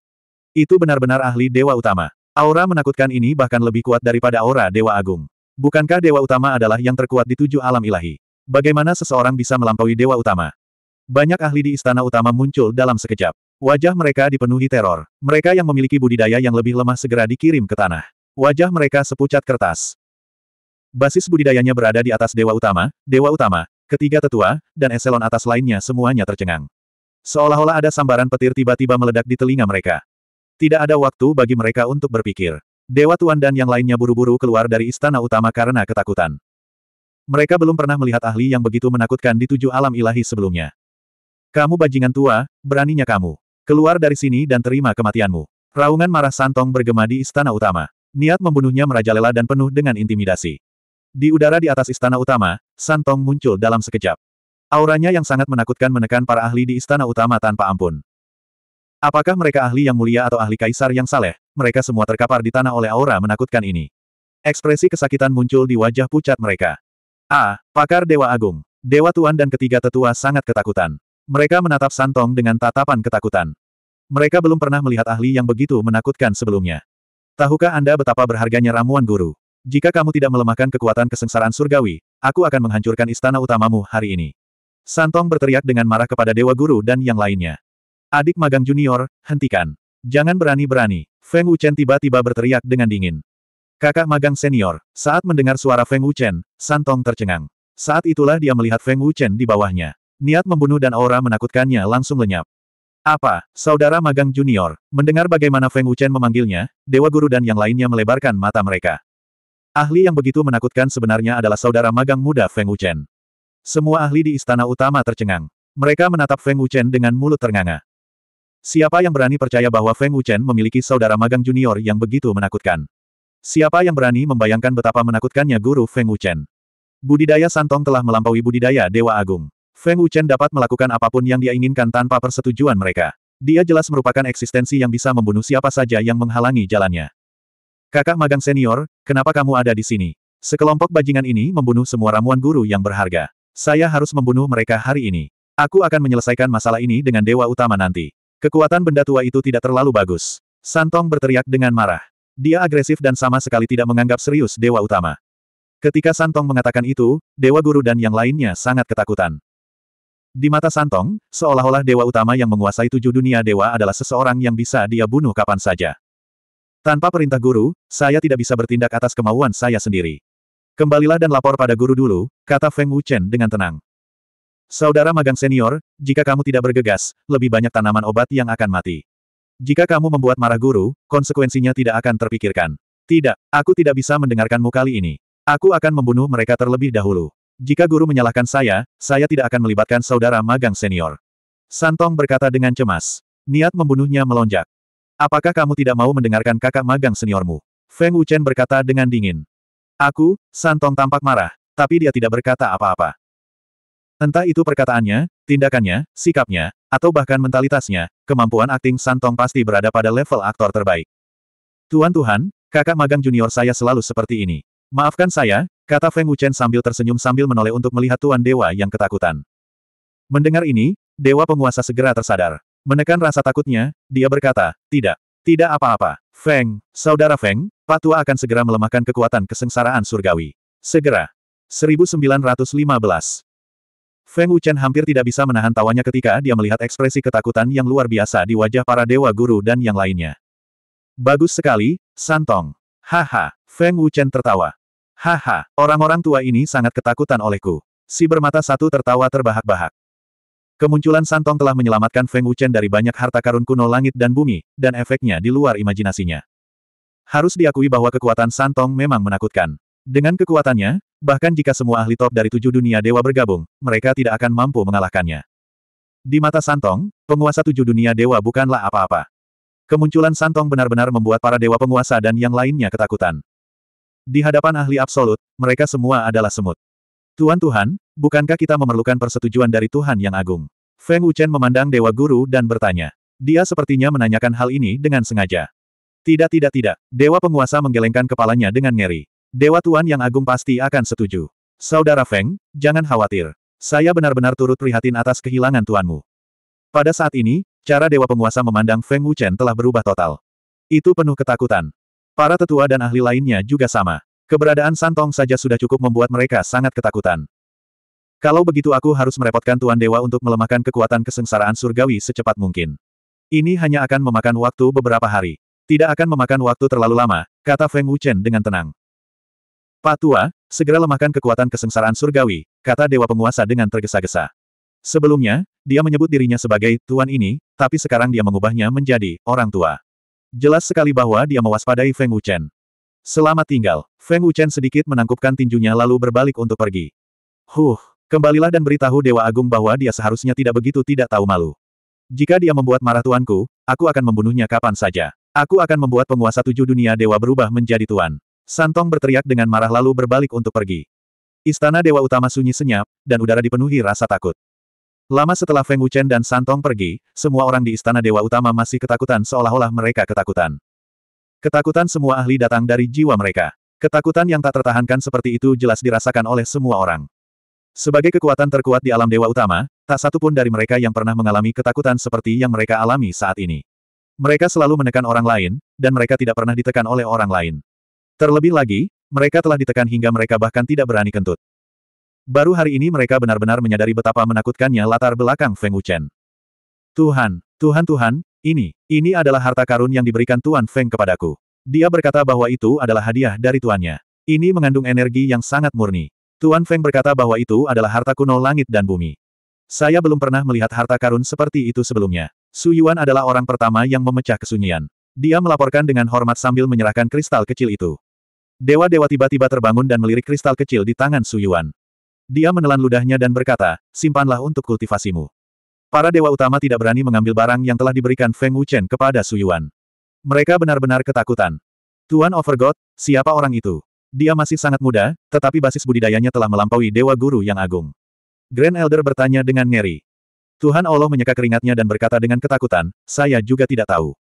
Itu benar-benar ahli Dewa Utama. Aura menakutkan ini bahkan lebih kuat daripada aura Dewa Agung. Bukankah Dewa Utama adalah yang terkuat di tujuh alam ilahi? Bagaimana seseorang bisa melampaui Dewa Utama? Banyak ahli di istana utama muncul dalam sekejap. Wajah mereka dipenuhi teror. Mereka yang memiliki budidaya yang lebih lemah segera dikirim ke tanah. Wajah mereka sepucat kertas. Basis budidayanya berada di atas Dewa Utama, Dewa Utama, ketiga tetua, dan eselon atas lainnya semuanya tercengang. Seolah-olah ada sambaran petir tiba-tiba meledak di telinga mereka. Tidak ada waktu bagi mereka untuk berpikir. Dewa Tuan dan yang lainnya buru-buru keluar dari istana utama karena ketakutan. Mereka belum pernah melihat ahli yang begitu menakutkan di tujuh alam ilahi sebelumnya. Kamu bajingan tua, beraninya kamu. Keluar dari sini dan terima kematianmu. Raungan marah Santong bergema di istana utama. Niat membunuhnya merajalela dan penuh dengan intimidasi. Di udara di atas istana utama, Santong muncul dalam sekejap. Auranya yang sangat menakutkan menekan para ahli di istana utama tanpa ampun. Apakah mereka ahli yang mulia atau ahli kaisar yang saleh? Mereka semua terkapar di tanah oleh aura menakutkan ini. Ekspresi kesakitan muncul di wajah pucat mereka. A. Ah, pakar Dewa Agung. Dewa Tuan dan ketiga tetua sangat ketakutan. Mereka menatap Santong dengan tatapan ketakutan. Mereka belum pernah melihat ahli yang begitu menakutkan sebelumnya. Tahukah Anda betapa berharganya ramuan guru? Jika kamu tidak melemahkan kekuatan kesengsaraan surgawi, aku akan menghancurkan istana utamamu hari ini. Santong berteriak dengan marah kepada Dewa Guru dan yang lainnya. Adik magang junior, hentikan. Jangan berani-berani. Feng Wuchen tiba-tiba berteriak dengan dingin. Kakak magang senior, saat mendengar suara Feng Wuchen, Santong tercengang. Saat itulah dia melihat Feng Wuchen di bawahnya. Niat membunuh dan aura menakutkannya langsung lenyap. Apa, saudara magang junior, mendengar bagaimana Feng Wuchen memanggilnya, Dewa Guru dan yang lainnya melebarkan mata mereka. Ahli yang begitu menakutkan sebenarnya adalah saudara magang muda Feng Wuchen. Semua ahli di istana utama tercengang. Mereka menatap Feng Wuchen dengan mulut ternganga. Siapa yang berani percaya bahwa Feng Wuchen memiliki saudara magang junior yang begitu menakutkan? Siapa yang berani membayangkan betapa menakutkannya guru Feng Wuchen? Budidaya Santong telah melampaui budidaya Dewa Agung. Feng Wuchen dapat melakukan apapun yang dia inginkan tanpa persetujuan mereka. Dia jelas merupakan eksistensi yang bisa membunuh siapa saja yang menghalangi jalannya. Kakak magang senior, kenapa kamu ada di sini? Sekelompok bajingan ini membunuh semua ramuan guru yang berharga. Saya harus membunuh mereka hari ini. Aku akan menyelesaikan masalah ini dengan dewa utama nanti. Kekuatan benda tua itu tidak terlalu bagus. Santong berteriak dengan marah. Dia agresif dan sama sekali tidak menganggap serius dewa utama. Ketika Santong mengatakan itu, dewa guru dan yang lainnya sangat ketakutan. Di mata Santong, seolah-olah dewa utama yang menguasai tujuh dunia dewa adalah seseorang yang bisa dia bunuh kapan saja. Tanpa perintah guru, saya tidak bisa bertindak atas kemauan saya sendiri. Kembalilah dan lapor pada guru dulu, kata Feng Wuchen dengan tenang. Saudara magang senior, jika kamu tidak bergegas, lebih banyak tanaman obat yang akan mati. Jika kamu membuat marah guru, konsekuensinya tidak akan terpikirkan. Tidak, aku tidak bisa mendengarkanmu kali ini. Aku akan membunuh mereka terlebih dahulu. Jika guru menyalahkan saya, saya tidak akan melibatkan saudara magang senior. Santong berkata dengan cemas. Niat membunuhnya melonjak. Apakah kamu tidak mau mendengarkan kakak magang seniormu? Feng Wuchen berkata dengan dingin. Aku, Santong tampak marah, tapi dia tidak berkata apa-apa. Entah itu perkataannya, tindakannya, sikapnya, atau bahkan mentalitasnya, kemampuan akting Santong pasti berada pada level aktor terbaik. Tuan-tuhan, kakak magang junior saya selalu seperti ini. Maafkan saya, Kata Feng Wuchen sambil tersenyum sambil menoleh untuk melihat Tuan Dewa yang ketakutan. Mendengar ini, Dewa penguasa segera tersadar. Menekan rasa takutnya, dia berkata, tidak, tidak apa-apa. Feng, saudara Feng, Patua akan segera melemahkan kekuatan kesengsaraan surgawi. Segera. 1915 Feng Wuchen hampir tidak bisa menahan tawanya ketika dia melihat ekspresi ketakutan yang luar biasa di wajah para dewa guru dan yang lainnya. Bagus sekali, Santong. Haha, Feng Wuchen tertawa. Haha, orang-orang tua ini sangat ketakutan olehku. Si bermata satu tertawa terbahak-bahak. Kemunculan Santong telah menyelamatkan Feng Wuchen dari banyak harta karun kuno langit dan bumi, dan efeknya di luar imajinasinya. Harus diakui bahwa kekuatan Santong memang menakutkan. Dengan kekuatannya, bahkan jika semua ahli top dari tujuh dunia dewa bergabung, mereka tidak akan mampu mengalahkannya. Di mata Santong, penguasa tujuh dunia dewa bukanlah apa-apa. Kemunculan Santong benar-benar membuat para dewa penguasa dan yang lainnya ketakutan. Di hadapan ahli absolut, mereka semua adalah semut. Tuan-Tuhan, bukankah kita memerlukan persetujuan dari Tuhan yang agung? Feng Wuchen memandang Dewa Guru dan bertanya. Dia sepertinya menanyakan hal ini dengan sengaja. Tidak tidak tidak, Dewa Penguasa menggelengkan kepalanya dengan ngeri. Dewa Tuan yang agung pasti akan setuju. Saudara Feng, jangan khawatir. Saya benar-benar turut prihatin atas kehilangan tuanmu. Pada saat ini, cara Dewa Penguasa memandang Feng Wuchen telah berubah total. Itu penuh ketakutan. Para tetua dan ahli lainnya juga sama. Keberadaan Santong saja sudah cukup membuat mereka sangat ketakutan. Kalau begitu aku harus merepotkan Tuan Dewa untuk melemahkan kekuatan kesengsaraan surgawi secepat mungkin. Ini hanya akan memakan waktu beberapa hari. Tidak akan memakan waktu terlalu lama, kata Feng Wuchen dengan tenang. Pak Tua, segera lemahkan kekuatan kesengsaraan surgawi, kata Dewa Penguasa dengan tergesa-gesa. Sebelumnya, dia menyebut dirinya sebagai Tuan ini, tapi sekarang dia mengubahnya menjadi orang tua. Jelas sekali bahwa dia mewaspadai Feng Wuchen. Selamat tinggal. Feng Wuchen sedikit menangkupkan tinjunya lalu berbalik untuk pergi. Huh, kembalilah dan beritahu Dewa Agung bahwa dia seharusnya tidak begitu tidak tahu malu. Jika dia membuat marah tuanku, aku akan membunuhnya kapan saja. Aku akan membuat penguasa tujuh dunia dewa berubah menjadi tuan. Santong berteriak dengan marah lalu berbalik untuk pergi. Istana Dewa Utama sunyi senyap, dan udara dipenuhi rasa takut. Lama setelah Feng Wuchen dan Santong pergi, semua orang di Istana Dewa Utama masih ketakutan seolah-olah mereka ketakutan. Ketakutan semua ahli datang dari jiwa mereka. Ketakutan yang tak tertahankan seperti itu jelas dirasakan oleh semua orang. Sebagai kekuatan terkuat di alam Dewa Utama, tak satu pun dari mereka yang pernah mengalami ketakutan seperti yang mereka alami saat ini. Mereka selalu menekan orang lain, dan mereka tidak pernah ditekan oleh orang lain. Terlebih lagi, mereka telah ditekan hingga mereka bahkan tidak berani kentut. Baru hari ini mereka benar-benar menyadari betapa menakutkannya latar belakang Feng Wuchen. Tuhan, Tuhan Tuhan, ini, ini adalah harta karun yang diberikan Tuan Feng kepadaku. Dia berkata bahwa itu adalah hadiah dari tuannya. Ini mengandung energi yang sangat murni. Tuan Feng berkata bahwa itu adalah harta kuno langit dan bumi. Saya belum pernah melihat harta karun seperti itu sebelumnya. Su Yuan adalah orang pertama yang memecah kesunyian. Dia melaporkan dengan hormat sambil menyerahkan kristal kecil itu. Dewa-dewa tiba-tiba terbangun dan melirik kristal kecil di tangan Su Yuan. Dia menelan ludahnya dan berkata, simpanlah untuk kultivasimu. Para dewa utama tidak berani mengambil barang yang telah diberikan Feng Wuchen kepada Su Yuan. Mereka benar-benar ketakutan. Tuan Overgod, siapa orang itu? Dia masih sangat muda, tetapi basis budidayanya telah melampaui dewa guru yang agung. Grand Elder bertanya dengan ngeri. Tuhan Allah menyeka keringatnya dan berkata dengan ketakutan, saya juga tidak tahu.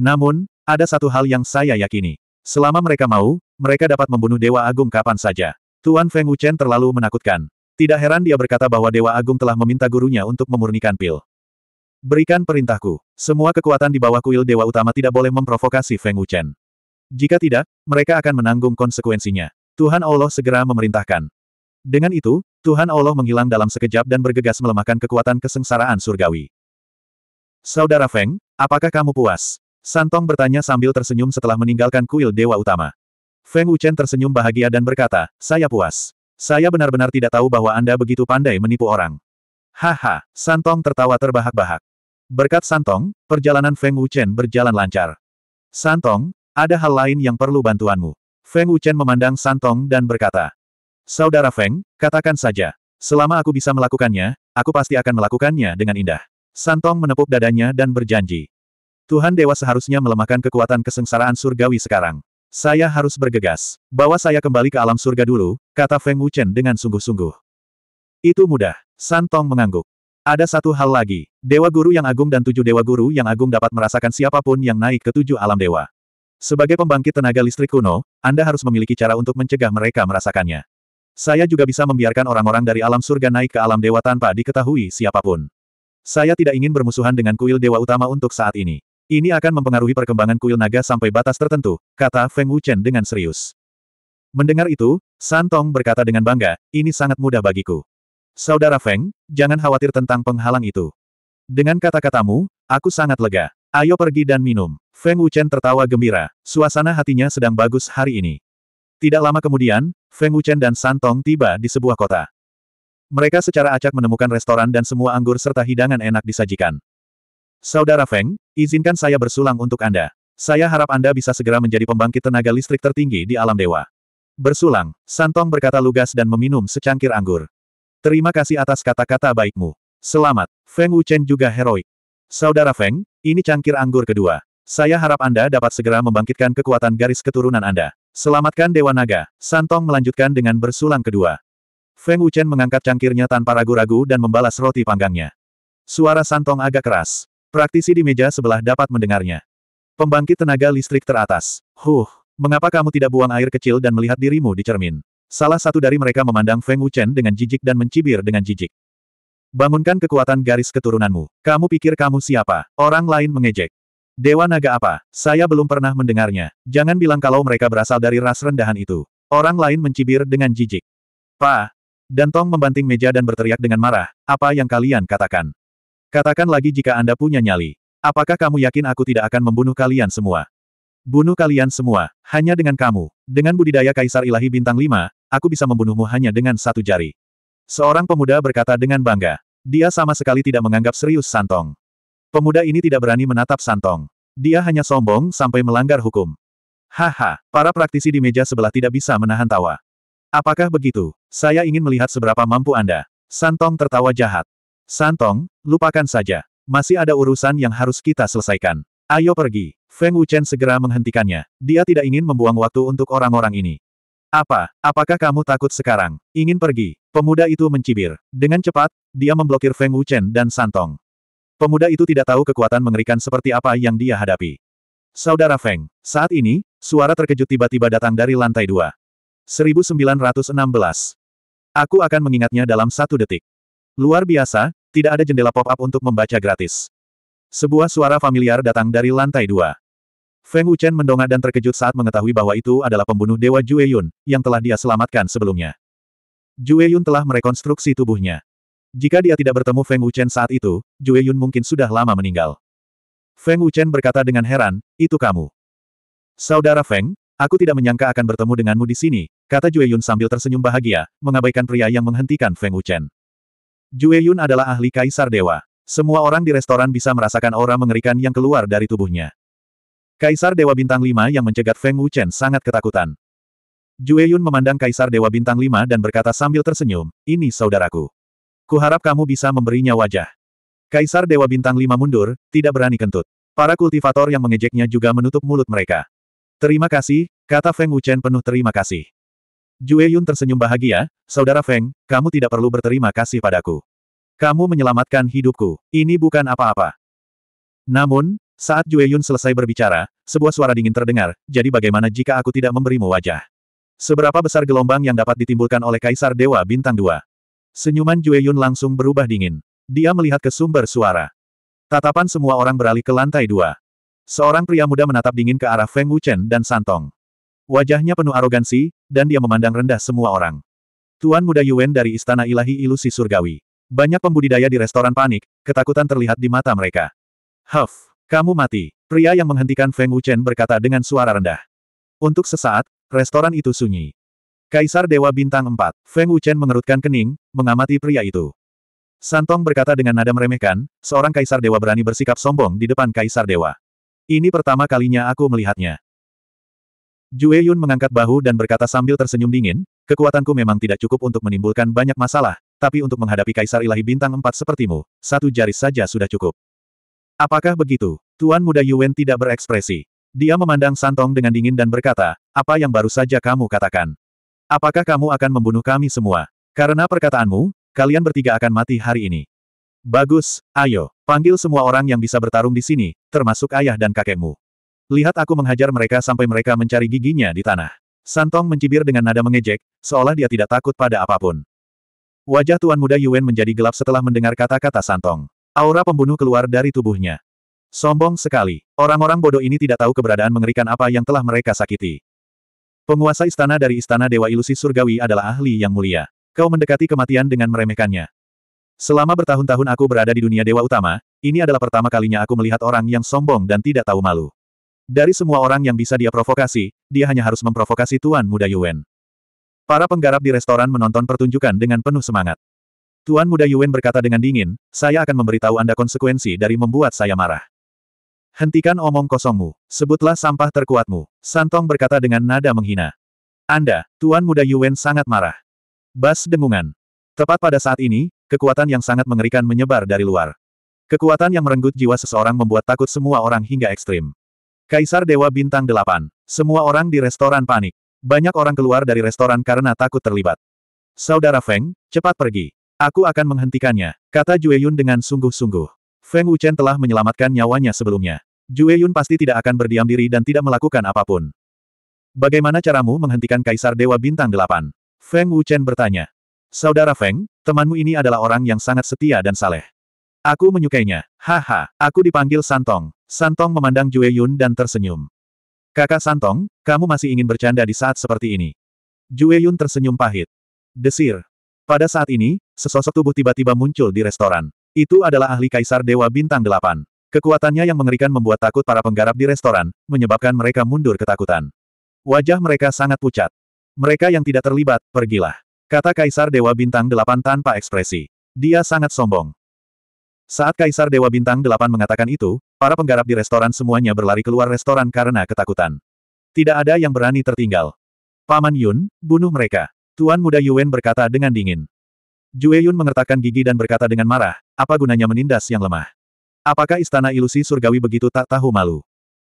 Namun, ada satu hal yang saya yakini. Selama mereka mau, mereka dapat membunuh Dewa Agung kapan saja. Tuan Feng Wuchen terlalu menakutkan. Tidak heran dia berkata bahwa Dewa Agung telah meminta gurunya untuk memurnikan pil. Berikan perintahku. Semua kekuatan di bawah kuil Dewa Utama tidak boleh memprovokasi Feng Wuchen. Jika tidak, mereka akan menanggung konsekuensinya. Tuhan Allah segera memerintahkan. Dengan itu, Tuhan Allah menghilang dalam sekejap dan bergegas melemahkan kekuatan kesengsaraan surgawi. Saudara Feng, apakah kamu puas? Santong bertanya sambil tersenyum setelah meninggalkan kuil Dewa Utama. Feng Wuchen tersenyum bahagia dan berkata, saya puas. Saya benar-benar tidak tahu bahwa Anda begitu pandai menipu orang. Haha, Santong tertawa terbahak-bahak. Berkat Santong, perjalanan Feng Wuchen berjalan lancar. Santong, ada hal lain yang perlu bantuanmu. Feng Wuchen memandang Santong dan berkata, Saudara Feng, katakan saja. Selama aku bisa melakukannya, aku pasti akan melakukannya dengan indah. Santong menepuk dadanya dan berjanji. Tuhan Dewa seharusnya melemahkan kekuatan kesengsaraan surgawi sekarang. Saya harus bergegas. Bawa saya kembali ke alam surga dulu, kata Feng Wuchen dengan sungguh-sungguh. Itu mudah. Santong mengangguk. Ada satu hal lagi, Dewa Guru yang agung dan tujuh Dewa Guru yang agung dapat merasakan siapapun yang naik ke tujuh alam dewa. Sebagai pembangkit tenaga listrik kuno, Anda harus memiliki cara untuk mencegah mereka merasakannya. Saya juga bisa membiarkan orang-orang dari alam surga naik ke alam dewa tanpa diketahui siapapun. Saya tidak ingin bermusuhan dengan kuil dewa utama untuk saat ini. Ini akan mempengaruhi perkembangan kuil naga sampai batas tertentu, kata Feng Wuchen dengan serius. Mendengar itu, Santong berkata dengan bangga, ini sangat mudah bagiku. Saudara Feng, jangan khawatir tentang penghalang itu. Dengan kata-katamu, aku sangat lega. Ayo pergi dan minum. Feng Wuchen tertawa gembira, suasana hatinya sedang bagus hari ini. Tidak lama kemudian, Feng Wuchen dan Santong tiba di sebuah kota. Mereka secara acak menemukan restoran dan semua anggur serta hidangan enak disajikan. Saudara Feng, izinkan saya bersulang untuk Anda. Saya harap Anda bisa segera menjadi pembangkit tenaga listrik tertinggi di alam dewa. Bersulang, Santong berkata lugas dan meminum secangkir anggur. Terima kasih atas kata-kata baikmu. Selamat, Feng Wuchen juga heroik. Saudara Feng, ini cangkir anggur kedua. Saya harap Anda dapat segera membangkitkan kekuatan garis keturunan Anda. Selamatkan Dewa Naga, Santong melanjutkan dengan bersulang kedua. Feng Wuchen mengangkat cangkirnya tanpa ragu-ragu dan membalas roti panggangnya. Suara Santong agak keras. Praktisi di meja sebelah dapat mendengarnya. Pembangkit tenaga listrik teratas. Huh, mengapa kamu tidak buang air kecil dan melihat dirimu di cermin? Salah satu dari mereka memandang Feng Wuchen dengan jijik dan mencibir dengan jijik. Bangunkan kekuatan garis keturunanmu. Kamu pikir kamu siapa? Orang lain mengejek. Dewa naga apa? Saya belum pernah mendengarnya. Jangan bilang kalau mereka berasal dari ras rendahan itu. Orang lain mencibir dengan jijik. Pa, Tong membanting meja dan berteriak dengan marah, apa yang kalian katakan? Katakan lagi jika Anda punya nyali. Apakah kamu yakin aku tidak akan membunuh kalian semua? Bunuh kalian semua, hanya dengan kamu. Dengan budidaya Kaisar Ilahi Bintang 5, aku bisa membunuhmu hanya dengan satu jari. Seorang pemuda berkata dengan bangga. Dia sama sekali tidak menganggap serius Santong. Pemuda ini tidak berani menatap Santong. Dia hanya sombong sampai melanggar hukum. Haha, para praktisi di meja sebelah tidak bisa menahan tawa. Apakah begitu? Saya ingin melihat seberapa mampu Anda. Santong tertawa jahat. Santong, lupakan saja. Masih ada urusan yang harus kita selesaikan. Ayo pergi. Feng Wuchen segera menghentikannya. Dia tidak ingin membuang waktu untuk orang-orang ini. Apa? Apakah kamu takut sekarang? Ingin pergi? Pemuda itu mencibir. Dengan cepat, dia memblokir Feng Wuchen dan Santong. Pemuda itu tidak tahu kekuatan mengerikan seperti apa yang dia hadapi. Saudara Feng, saat ini, suara terkejut tiba-tiba datang dari lantai dua. 1916. Aku akan mengingatnya dalam satu detik. Luar biasa, tidak ada jendela pop-up untuk membaca gratis. Sebuah suara familiar datang dari lantai dua. Feng Wuchen mendongak dan terkejut saat mengetahui bahwa itu adalah pembunuh Dewa Jue Yun, yang telah dia selamatkan sebelumnya. Jue Yun telah merekonstruksi tubuhnya. Jika dia tidak bertemu Feng Wuchen saat itu, Jue Yun mungkin sudah lama meninggal. Feng Wuchen berkata dengan heran, itu kamu. Saudara Feng, aku tidak menyangka akan bertemu denganmu di sini, kata Jue Yun sambil tersenyum bahagia, mengabaikan pria yang menghentikan Feng Wuchen. Jue Yun adalah ahli kaisar dewa. Semua orang di restoran bisa merasakan aura mengerikan yang keluar dari tubuhnya. Kaisar Dewa Bintang 5 yang mencegat Feng Wuchen sangat ketakutan. Jue Yun memandang Kaisar Dewa Bintang 5 dan berkata sambil tersenyum, ini saudaraku. Kuharap kamu bisa memberinya wajah. Kaisar Dewa Bintang 5 mundur, tidak berani kentut. Para kultivator yang mengejeknya juga menutup mulut mereka. Terima kasih, kata Feng Wuchen penuh terima kasih. Jue Yun tersenyum bahagia, Saudara Feng, kamu tidak perlu berterima kasih padaku. Kamu menyelamatkan hidupku. Ini bukan apa-apa. Namun, saat Jue Yun selesai berbicara, sebuah suara dingin terdengar, jadi bagaimana jika aku tidak memberimu wajah? Seberapa besar gelombang yang dapat ditimbulkan oleh Kaisar Dewa Bintang Dua? Senyuman Jue Yun langsung berubah dingin. Dia melihat ke sumber suara. Tatapan semua orang beralih ke lantai dua. Seorang pria muda menatap dingin ke arah Feng Wuchen dan Santong. Wajahnya penuh arogansi, dan dia memandang rendah semua orang. Tuan muda Yuen dari Istana Ilahi Ilusi Surgawi. Banyak pembudidaya di restoran panik, ketakutan terlihat di mata mereka. Huff, kamu mati. Pria yang menghentikan Feng Wuchen berkata dengan suara rendah. Untuk sesaat, restoran itu sunyi. Kaisar Dewa Bintang 4, Feng Wuchen mengerutkan kening, mengamati pria itu. Santong berkata dengan nada meremehkan, seorang Kaisar Dewa berani bersikap sombong di depan Kaisar Dewa. Ini pertama kalinya aku melihatnya. Jue Yun mengangkat bahu dan berkata sambil tersenyum dingin, kekuatanku memang tidak cukup untuk menimbulkan banyak masalah, tapi untuk menghadapi kaisar ilahi bintang empat sepertimu, satu jari saja sudah cukup. Apakah begitu? Tuan muda Yuen tidak berekspresi. Dia memandang Santong dengan dingin dan berkata, apa yang baru saja kamu katakan? Apakah kamu akan membunuh kami semua? Karena perkataanmu, kalian bertiga akan mati hari ini. Bagus, ayo, panggil semua orang yang bisa bertarung di sini, termasuk ayah dan kakekmu. Lihat aku menghajar mereka sampai mereka mencari giginya di tanah. Santong mencibir dengan nada mengejek, seolah dia tidak takut pada apapun. Wajah Tuan Muda Yuan menjadi gelap setelah mendengar kata-kata Santong. Aura pembunuh keluar dari tubuhnya. Sombong sekali. Orang-orang bodoh ini tidak tahu keberadaan mengerikan apa yang telah mereka sakiti. Penguasa istana dari Istana Dewa Ilusi Surgawi adalah ahli yang mulia. Kau mendekati kematian dengan meremehkannya. Selama bertahun-tahun aku berada di dunia dewa utama, ini adalah pertama kalinya aku melihat orang yang sombong dan tidak tahu malu. Dari semua orang yang bisa dia provokasi, dia hanya harus memprovokasi Tuan Muda Yuen. Para penggarap di restoran menonton pertunjukan dengan penuh semangat. Tuan Muda Yuen berkata dengan dingin, saya akan memberitahu Anda konsekuensi dari membuat saya marah. Hentikan omong kosongmu, sebutlah sampah terkuatmu, Santong berkata dengan nada menghina. Anda, Tuan Muda Yuen sangat marah. Bas dengungan. Tepat pada saat ini, kekuatan yang sangat mengerikan menyebar dari luar. Kekuatan yang merenggut jiwa seseorang membuat takut semua orang hingga ekstrim. Kaisar Dewa Bintang 8. Semua orang di restoran panik. Banyak orang keluar dari restoran karena takut terlibat. Saudara Feng, cepat pergi. Aku akan menghentikannya, kata Jue Yun dengan sungguh-sungguh. Feng Wuchen telah menyelamatkan nyawanya sebelumnya. Jue Yun pasti tidak akan berdiam diri dan tidak melakukan apapun. Bagaimana caramu menghentikan Kaisar Dewa Bintang 8? Feng Wuchen bertanya. Saudara Feng, temanmu ini adalah orang yang sangat setia dan saleh. Aku menyukainya. Haha, aku dipanggil Santong. Santong memandang Jue Yun dan tersenyum. Kakak Santong, kamu masih ingin bercanda di saat seperti ini. Jue Yun tersenyum pahit. Desir. Pada saat ini, sesosok tubuh tiba-tiba muncul di restoran. Itu adalah ahli kaisar Dewa Bintang Delapan. Kekuatannya yang mengerikan membuat takut para penggarap di restoran, menyebabkan mereka mundur ketakutan. Wajah mereka sangat pucat. Mereka yang tidak terlibat, pergilah. Kata Kaisar Dewa Bintang Delapan tanpa ekspresi. Dia sangat sombong. Saat Kaisar Dewa Bintang 8 mengatakan itu, para penggarap di restoran semuanya berlari keluar restoran karena ketakutan. Tidak ada yang berani tertinggal. Paman Yun, bunuh mereka. Tuan muda Yuen berkata dengan dingin. Jue Yun mengertakkan gigi dan berkata dengan marah, apa gunanya menindas yang lemah? Apakah istana ilusi surgawi begitu tak tahu malu?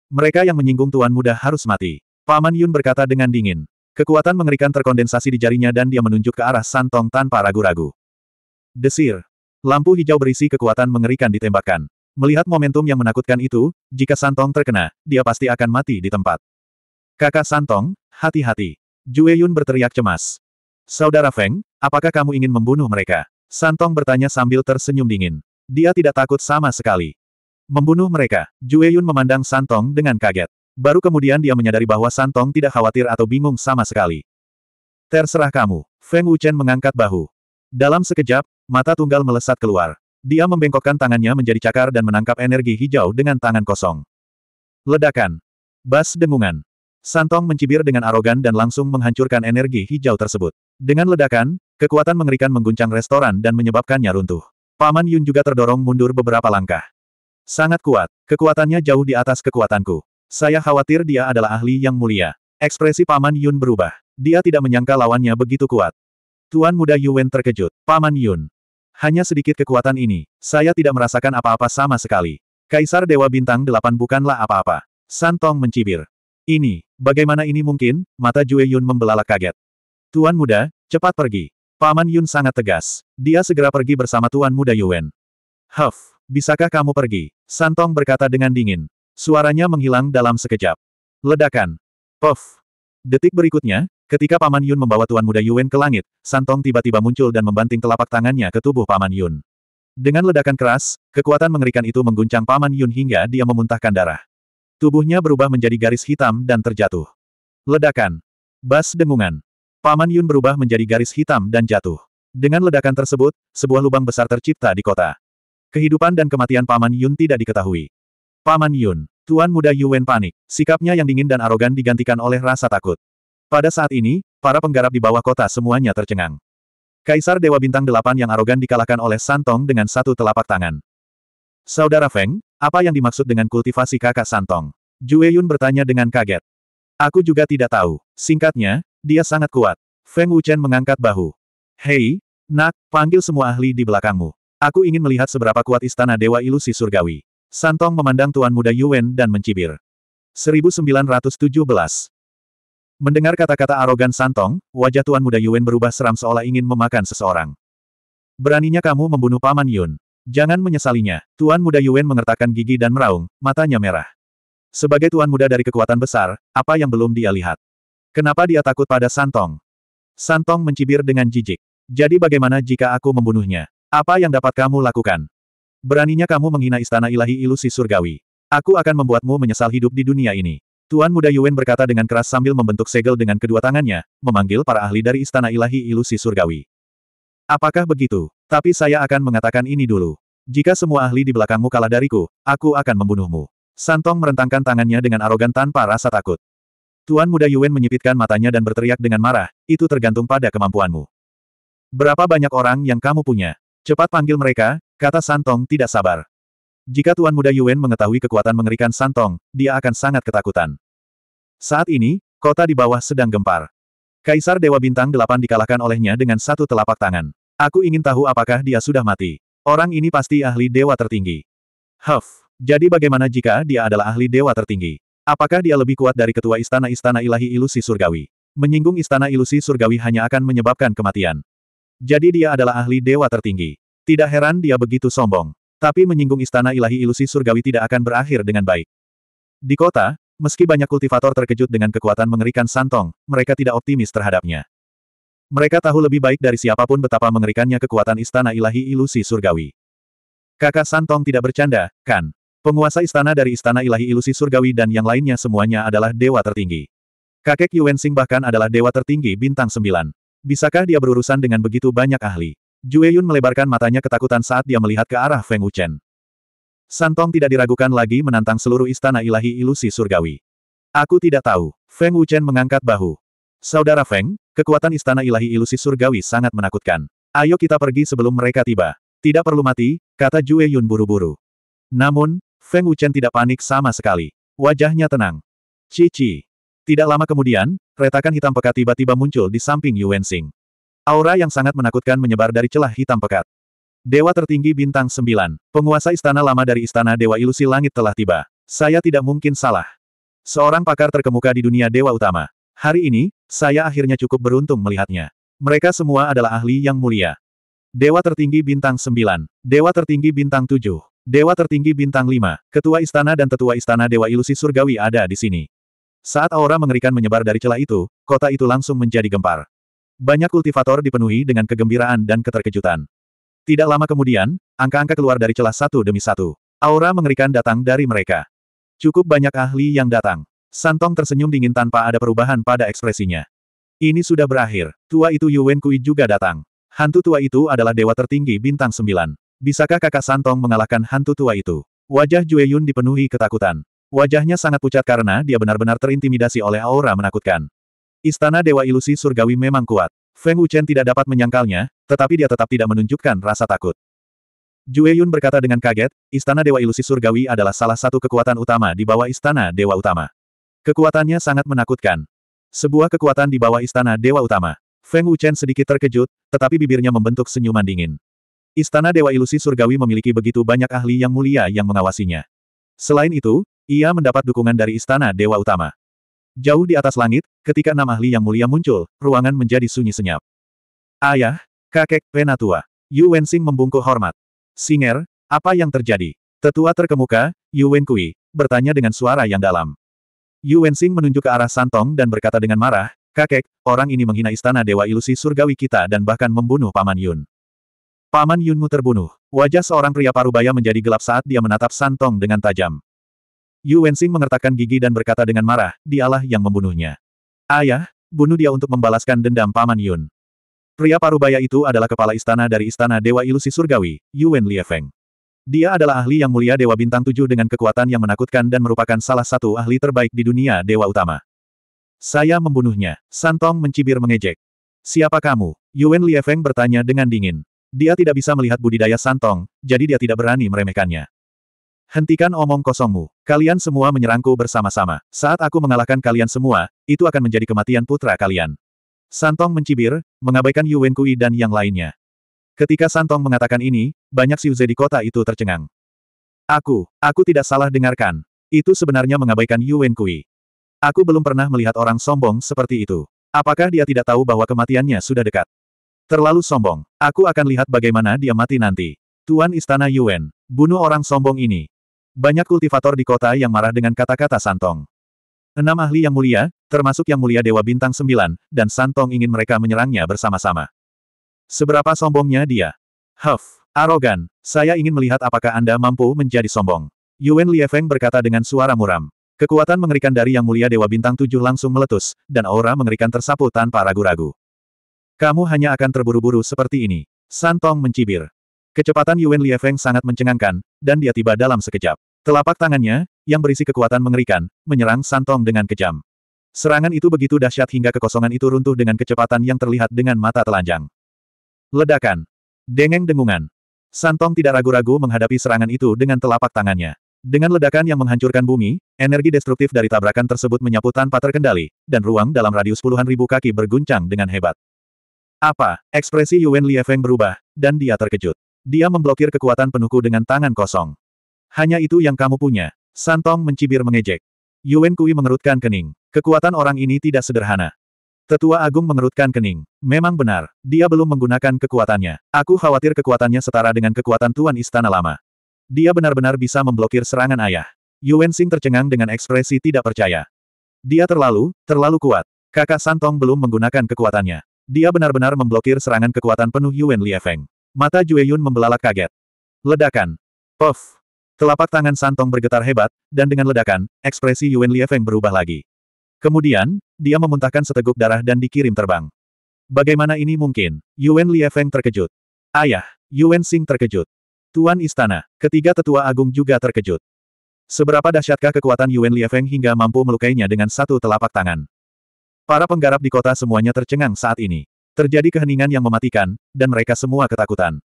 Mereka yang menyinggung Tuan muda harus mati. Paman Yun berkata dengan dingin. Kekuatan mengerikan terkondensasi di jarinya dan dia menunjuk ke arah Santong tanpa ragu-ragu. Desir, Lampu hijau berisi kekuatan mengerikan ditembakkan. Melihat momentum yang menakutkan itu, jika Santong terkena, dia pasti akan mati di tempat. Kakak Santong, hati-hati. Jue Yun berteriak cemas. Saudara Feng, apakah kamu ingin membunuh mereka? Santong bertanya sambil tersenyum dingin. Dia tidak takut sama sekali. Membunuh mereka, Jue Yun memandang Santong dengan kaget. Baru kemudian dia menyadari bahwa Santong tidak khawatir atau bingung sama sekali. Terserah kamu, Feng Wuchen mengangkat bahu. Dalam sekejap, mata tunggal melesat keluar. Dia membengkokkan tangannya menjadi cakar dan menangkap energi hijau dengan tangan kosong. Ledakan. Bas dengungan. Santong mencibir dengan arogan dan langsung menghancurkan energi hijau tersebut. Dengan ledakan, kekuatan mengerikan mengguncang restoran dan menyebabkannya runtuh. Paman Yun juga terdorong mundur beberapa langkah. Sangat kuat. Kekuatannya jauh di atas kekuatanku. Saya khawatir dia adalah ahli yang mulia. Ekspresi Paman Yun berubah. Dia tidak menyangka lawannya begitu kuat. Tuan muda Yuwen terkejut. Paman Yun. Hanya sedikit kekuatan ini, saya tidak merasakan apa-apa sama sekali. Kaisar Dewa Bintang Delapan bukanlah apa-apa. Santong mencibir. Ini, bagaimana ini mungkin? Mata Jue Yun membelalak kaget. Tuan muda, cepat pergi. Paman Yun sangat tegas. Dia segera pergi bersama Tuan muda Yuwen. Huff, bisakah kamu pergi? Santong berkata dengan dingin. Suaranya menghilang dalam sekejap. Ledakan. Puff. Detik berikutnya, Ketika Paman Yun membawa Tuan Muda Yuen ke langit, Santong tiba-tiba muncul dan membanting telapak tangannya ke tubuh Paman Yun. Dengan ledakan keras, kekuatan mengerikan itu mengguncang Paman Yun hingga dia memuntahkan darah. Tubuhnya berubah menjadi garis hitam dan terjatuh. Ledakan. Bas dengungan. Paman Yun berubah menjadi garis hitam dan jatuh. Dengan ledakan tersebut, sebuah lubang besar tercipta di kota. Kehidupan dan kematian Paman Yun tidak diketahui. Paman Yun, Tuan Muda Yuen panik, sikapnya yang dingin dan arogan digantikan oleh rasa takut. Pada saat ini, para penggarap di bawah kota semuanya tercengang. Kaisar Dewa Bintang Delapan yang arogan dikalahkan oleh Santong dengan satu telapak tangan. Saudara Feng, apa yang dimaksud dengan kultivasi kakak Santong? Jue Yun bertanya dengan kaget. Aku juga tidak tahu. Singkatnya, dia sangat kuat. Feng Wuchen mengangkat bahu. Hei, nak, panggil semua ahli di belakangmu. Aku ingin melihat seberapa kuat istana Dewa Ilusi Surgawi. Santong memandang Tuan Muda Yuen dan mencibir. 1917. Mendengar kata-kata arogan Santong, wajah Tuan Muda Yuen berubah seram seolah ingin memakan seseorang. Beraninya kamu membunuh Paman Yun. Jangan menyesalinya. Tuan Muda Yuen mengertakkan gigi dan meraung, matanya merah. Sebagai Tuan Muda dari kekuatan besar, apa yang belum dia lihat? Kenapa dia takut pada Santong? Santong mencibir dengan jijik. Jadi bagaimana jika aku membunuhnya? Apa yang dapat kamu lakukan? Beraninya kamu menghina istana ilahi ilusi surgawi. Aku akan membuatmu menyesal hidup di dunia ini. Tuan Muda Yuan berkata dengan keras sambil membentuk segel dengan kedua tangannya, memanggil para ahli dari Istana Ilahi Ilusi Surgawi. Apakah begitu? Tapi saya akan mengatakan ini dulu. Jika semua ahli di belakangmu kalah dariku, aku akan membunuhmu. Santong merentangkan tangannya dengan arogan tanpa rasa takut. Tuan Muda Yuan menyipitkan matanya dan berteriak dengan marah, itu tergantung pada kemampuanmu. Berapa banyak orang yang kamu punya? Cepat panggil mereka, kata Santong tidak sabar. Jika Tuan Muda Yuan mengetahui kekuatan mengerikan Santong, dia akan sangat ketakutan. Saat ini, kota di bawah sedang gempar. Kaisar Dewa Bintang Delapan dikalahkan olehnya dengan satu telapak tangan. Aku ingin tahu apakah dia sudah mati. Orang ini pasti ahli dewa tertinggi. Huff. Jadi bagaimana jika dia adalah ahli dewa tertinggi? Apakah dia lebih kuat dari ketua istana-istana ilahi ilusi surgawi? Menyinggung istana ilusi surgawi hanya akan menyebabkan kematian. Jadi dia adalah ahli dewa tertinggi. Tidak heran dia begitu sombong. Tapi menyinggung istana ilahi ilusi surgawi tidak akan berakhir dengan baik. Di kota, Meski banyak kultivator terkejut dengan kekuatan mengerikan Santong, mereka tidak optimis terhadapnya. Mereka tahu lebih baik dari siapapun betapa mengerikannya kekuatan istana ilahi ilusi surgawi. Kakak Santong tidak bercanda, kan? Penguasa istana dari istana ilahi ilusi surgawi dan yang lainnya semuanya adalah dewa tertinggi. Kakek Sing bahkan adalah dewa tertinggi bintang sembilan. Bisakah dia berurusan dengan begitu banyak ahli? Jue Yun melebarkan matanya ketakutan saat dia melihat ke arah Feng Wuchen. Santong tidak diragukan lagi menantang seluruh istana ilahi ilusi surgawi. Aku tidak tahu. Feng Wuchen mengangkat bahu. Saudara Feng, kekuatan istana ilahi ilusi surgawi sangat menakutkan. Ayo kita pergi sebelum mereka tiba. Tidak perlu mati, kata Jue Yun buru-buru. Namun, Feng Wuchen tidak panik sama sekali. Wajahnya tenang. Cici. Tidak lama kemudian, retakan hitam pekat tiba-tiba muncul di samping Yuan Xing. Aura yang sangat menakutkan menyebar dari celah hitam pekat. Dewa tertinggi bintang 9, penguasa istana lama dari istana Dewa Ilusi Langit telah tiba. Saya tidak mungkin salah. Seorang pakar terkemuka di dunia Dewa Utama. Hari ini, saya akhirnya cukup beruntung melihatnya. Mereka semua adalah ahli yang mulia. Dewa tertinggi bintang 9, Dewa tertinggi bintang 7, Dewa tertinggi bintang 5, Ketua Istana dan Tetua Istana Dewa Ilusi Surgawi ada di sini. Saat aura mengerikan menyebar dari celah itu, kota itu langsung menjadi gempar. Banyak kultivator dipenuhi dengan kegembiraan dan keterkejutan. Tidak lama kemudian, angka-angka keluar dari celah satu demi satu. Aura mengerikan datang dari mereka. Cukup banyak ahli yang datang. Santong tersenyum dingin tanpa ada perubahan pada ekspresinya. Ini sudah berakhir. Tua itu Yuwen Kui juga datang. Hantu tua itu adalah dewa tertinggi bintang sembilan. Bisakah kakak Santong mengalahkan hantu tua itu? Wajah Jue Yun dipenuhi ketakutan. Wajahnya sangat pucat karena dia benar-benar terintimidasi oleh aura menakutkan. Istana Dewa Ilusi Surgawi memang kuat. Feng Wuchen tidak dapat menyangkalnya, tetapi dia tetap tidak menunjukkan rasa takut. Jue Yun berkata dengan kaget, Istana Dewa Ilusi Surgawi adalah salah satu kekuatan utama di bawah Istana Dewa Utama. Kekuatannya sangat menakutkan. Sebuah kekuatan di bawah Istana Dewa Utama. Feng Wuchen sedikit terkejut, tetapi bibirnya membentuk senyuman dingin. Istana Dewa Ilusi Surgawi memiliki begitu banyak ahli yang mulia yang mengawasinya. Selain itu, ia mendapat dukungan dari Istana Dewa Utama. Jauh di atas langit, ketika nama ahli yang mulia muncul, ruangan menjadi sunyi senyap. Ayah, kakek, penatua. Yu Wensing membungkuk hormat. Singer, apa yang terjadi? Tetua terkemuka, Yu Wenkui, bertanya dengan suara yang dalam. Yu Wensing menunjuk ke arah Santong dan berkata dengan marah, Kakek, orang ini menghina istana Dewa Ilusi Surgawi kita dan bahkan membunuh Paman Yun. Paman Yunmu terbunuh. Wajah seorang pria parubaya menjadi gelap saat dia menatap Santong dengan tajam. Yu Wenxing mengertakkan gigi dan berkata dengan marah, dialah yang membunuhnya. Ayah, ya, bunuh dia untuk membalaskan dendam Paman Yun. Pria parubaya itu adalah kepala istana dari Istana Dewa Ilusi Surgawi, Yuan Liefeng. Dia adalah ahli yang mulia Dewa Bintang Tujuh dengan kekuatan yang menakutkan dan merupakan salah satu ahli terbaik di dunia Dewa Utama. Saya membunuhnya, Santong mencibir mengejek. Siapa kamu? Yuan Liefeng bertanya dengan dingin. Dia tidak bisa melihat budidaya Santong, jadi dia tidak berani meremehkannya. Hentikan omong kosongmu. Kalian semua menyerangku bersama-sama. Saat aku mengalahkan kalian semua, itu akan menjadi kematian putra kalian. Santong mencibir, mengabaikan Yuen Kui dan yang lainnya. Ketika Santong mengatakan ini, banyak Siuze di kota itu tercengang. Aku, aku tidak salah dengarkan. Itu sebenarnya mengabaikan Yuen Kui. Aku belum pernah melihat orang sombong seperti itu. Apakah dia tidak tahu bahwa kematiannya sudah dekat? Terlalu sombong. Aku akan lihat bagaimana dia mati nanti. Tuan Istana Yuen, bunuh orang sombong ini. Banyak kultivator di kota yang marah dengan kata-kata Santong. Enam ahli yang mulia, termasuk yang mulia Dewa Bintang Sembilan, dan Santong ingin mereka menyerangnya bersama-sama. Seberapa sombongnya dia? Huff, arogan, saya ingin melihat apakah Anda mampu menjadi sombong. Yuen Liefeng berkata dengan suara muram. Kekuatan mengerikan dari Yang Mulia Dewa Bintang Tujuh langsung meletus, dan aura mengerikan tersapu tanpa ragu-ragu. Kamu hanya akan terburu-buru seperti ini. Santong mencibir. Kecepatan Li Feng sangat mencengangkan, dan dia tiba dalam sekejap. Telapak tangannya, yang berisi kekuatan mengerikan, menyerang Santong dengan kejam. Serangan itu begitu dahsyat hingga kekosongan itu runtuh dengan kecepatan yang terlihat dengan mata telanjang. Ledakan. Dengeng dengungan. Santong tidak ragu-ragu menghadapi serangan itu dengan telapak tangannya. Dengan ledakan yang menghancurkan bumi, energi destruktif dari tabrakan tersebut menyapu tanpa terkendali, dan ruang dalam radius puluhan ribu kaki berguncang dengan hebat. Apa? Ekspresi Li Feng berubah, dan dia terkejut. Dia memblokir kekuatan penuhku dengan tangan kosong. Hanya itu yang kamu punya. Santong mencibir mengejek. Yuan Kui mengerutkan kening. Kekuatan orang ini tidak sederhana. Tetua Agung mengerutkan kening. Memang benar, dia belum menggunakan kekuatannya. Aku khawatir kekuatannya setara dengan kekuatan Tuan Istana Lama. Dia benar-benar bisa memblokir serangan ayah. Yuen Sing tercengang dengan ekspresi tidak percaya. Dia terlalu, terlalu kuat. Kakak Santong belum menggunakan kekuatannya. Dia benar-benar memblokir serangan kekuatan penuh Yuen Liefeng. Mata Jueyun membelalak kaget. Ledakan. Puff. Telapak tangan Santong bergetar hebat, dan dengan ledakan, ekspresi Yuan Liefeng berubah lagi. Kemudian, dia memuntahkan seteguk darah dan dikirim terbang. Bagaimana ini mungkin? Yuan Liefeng terkejut. Ayah, Yuan Xing terkejut. Tuan Istana, ketiga tetua agung juga terkejut. Seberapa dahsyatkah kekuatan Yuan Liefeng hingga mampu melukainya dengan satu telapak tangan? Para penggarap di kota semuanya tercengang saat ini. Terjadi keheningan yang mematikan, dan mereka semua ketakutan.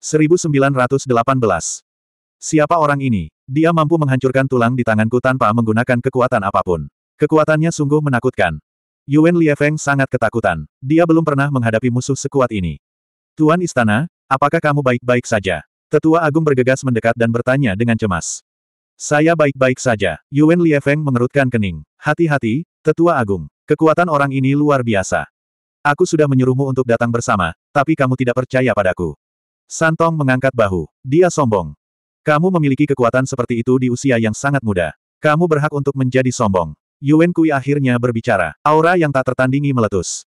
1918. Siapa orang ini? Dia mampu menghancurkan tulang di tanganku tanpa menggunakan kekuatan apapun. Kekuatannya sungguh menakutkan. Yuan Liefeng sangat ketakutan. Dia belum pernah menghadapi musuh sekuat ini. Tuan Istana, apakah kamu baik-baik saja? Tetua Agung bergegas mendekat dan bertanya dengan cemas. Saya baik-baik saja. Yuan Liefeng mengerutkan kening. Hati-hati, Tetua Agung. Kekuatan orang ini luar biasa. Aku sudah menyuruhmu untuk datang bersama, tapi kamu tidak percaya padaku. Santong mengangkat bahu. Dia sombong. Kamu memiliki kekuatan seperti itu di usia yang sangat muda. Kamu berhak untuk menjadi sombong. Yuen Kui akhirnya berbicara. Aura yang tak tertandingi meletus.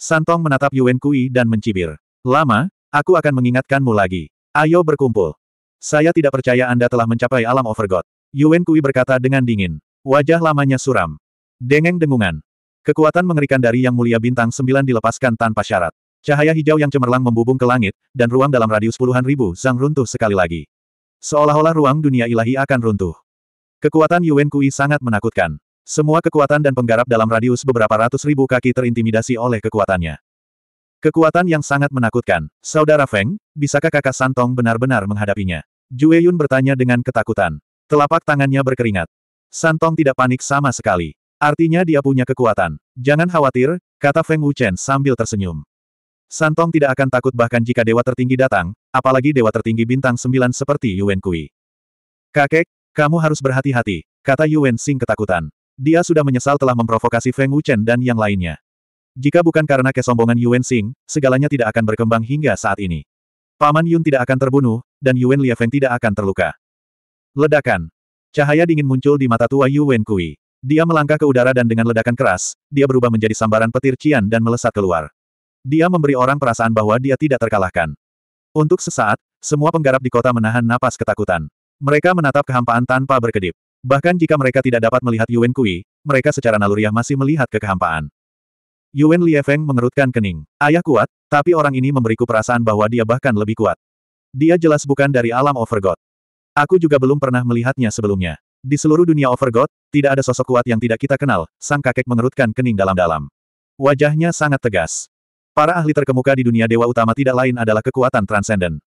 Santong menatap Yuen Kui dan mencibir. Lama, aku akan mengingatkanmu lagi. Ayo berkumpul. Saya tidak percaya Anda telah mencapai alam overgod. Yuen Kui berkata dengan dingin. Wajah lamanya suram. Dengeng dengungan. Kekuatan mengerikan dari Yang Mulia Bintang Sembilan dilepaskan tanpa syarat. Cahaya hijau yang cemerlang membubung ke langit, dan ruang dalam radius puluhan ribu sang runtuh sekali lagi. Seolah-olah ruang dunia ilahi akan runtuh. Kekuatan Yuen Kui sangat menakutkan. Semua kekuatan dan penggarap dalam radius beberapa ratus ribu kaki terintimidasi oleh kekuatannya. Kekuatan yang sangat menakutkan. Saudara Feng, bisakah kakak Santong benar-benar menghadapinya? Jue Yun bertanya dengan ketakutan. Telapak tangannya berkeringat. Santong tidak panik sama sekali. Artinya dia punya kekuatan. Jangan khawatir, kata Feng Wuchen sambil tersenyum. Santong tidak akan takut bahkan jika dewa tertinggi datang, apalagi dewa tertinggi bintang sembilan seperti Yuan Kui. Kakek, kamu harus berhati-hati, kata Yuan Sing ketakutan. Dia sudah menyesal telah memprovokasi Feng Wuchen dan yang lainnya. Jika bukan karena kesombongan Yuan Sing, segalanya tidak akan berkembang hingga saat ini. Paman Yun tidak akan terbunuh, dan Yuan Liefeng tidak akan terluka. Ledakan. Cahaya dingin muncul di mata tua Yuan Kui. Dia melangkah ke udara dan dengan ledakan keras, dia berubah menjadi sambaran petir cian dan melesat keluar. Dia memberi orang perasaan bahwa dia tidak terkalahkan. Untuk sesaat, semua penggarap di kota menahan napas ketakutan. Mereka menatap kehampaan tanpa berkedip. Bahkan jika mereka tidak dapat melihat Yuan Kui, mereka secara naluriah masih melihat ke kehampaan. Liefeng mengerutkan kening. Ayah kuat, tapi orang ini memberiku perasaan bahwa dia bahkan lebih kuat. Dia jelas bukan dari alam Overgod. Aku juga belum pernah melihatnya sebelumnya. Di seluruh dunia Overgod, tidak ada sosok kuat yang tidak kita kenal, sang kakek mengerutkan kening dalam-dalam. Wajahnya sangat tegas. Para ahli terkemuka di dunia dewa utama tidak lain adalah kekuatan transenden.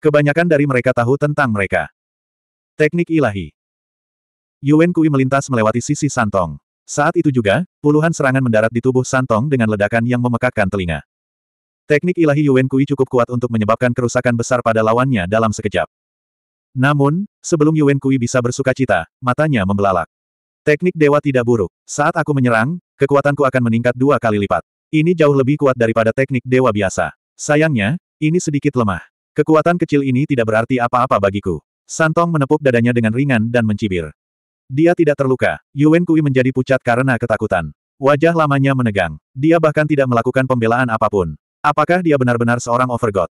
Kebanyakan dari mereka tahu tentang mereka. Teknik ilahi. Yuen Kui melintas melewati sisi Santong. Saat itu juga, puluhan serangan mendarat di tubuh Santong dengan ledakan yang memekakkan telinga. Teknik ilahi Yuen Kui cukup kuat untuk menyebabkan kerusakan besar pada lawannya dalam sekejap. Namun, sebelum Yuen Kui bisa bersuka cita, matanya membelalak. Teknik dewa tidak buruk. Saat aku menyerang, kekuatanku akan meningkat dua kali lipat. Ini jauh lebih kuat daripada teknik dewa biasa. Sayangnya, ini sedikit lemah. Kekuatan kecil ini tidak berarti apa-apa bagiku. Santong menepuk dadanya dengan ringan dan mencibir. Dia tidak terluka. Yuen Kui menjadi pucat karena ketakutan. Wajah lamanya menegang. Dia bahkan tidak melakukan pembelaan apapun. Apakah dia benar-benar seorang overgod?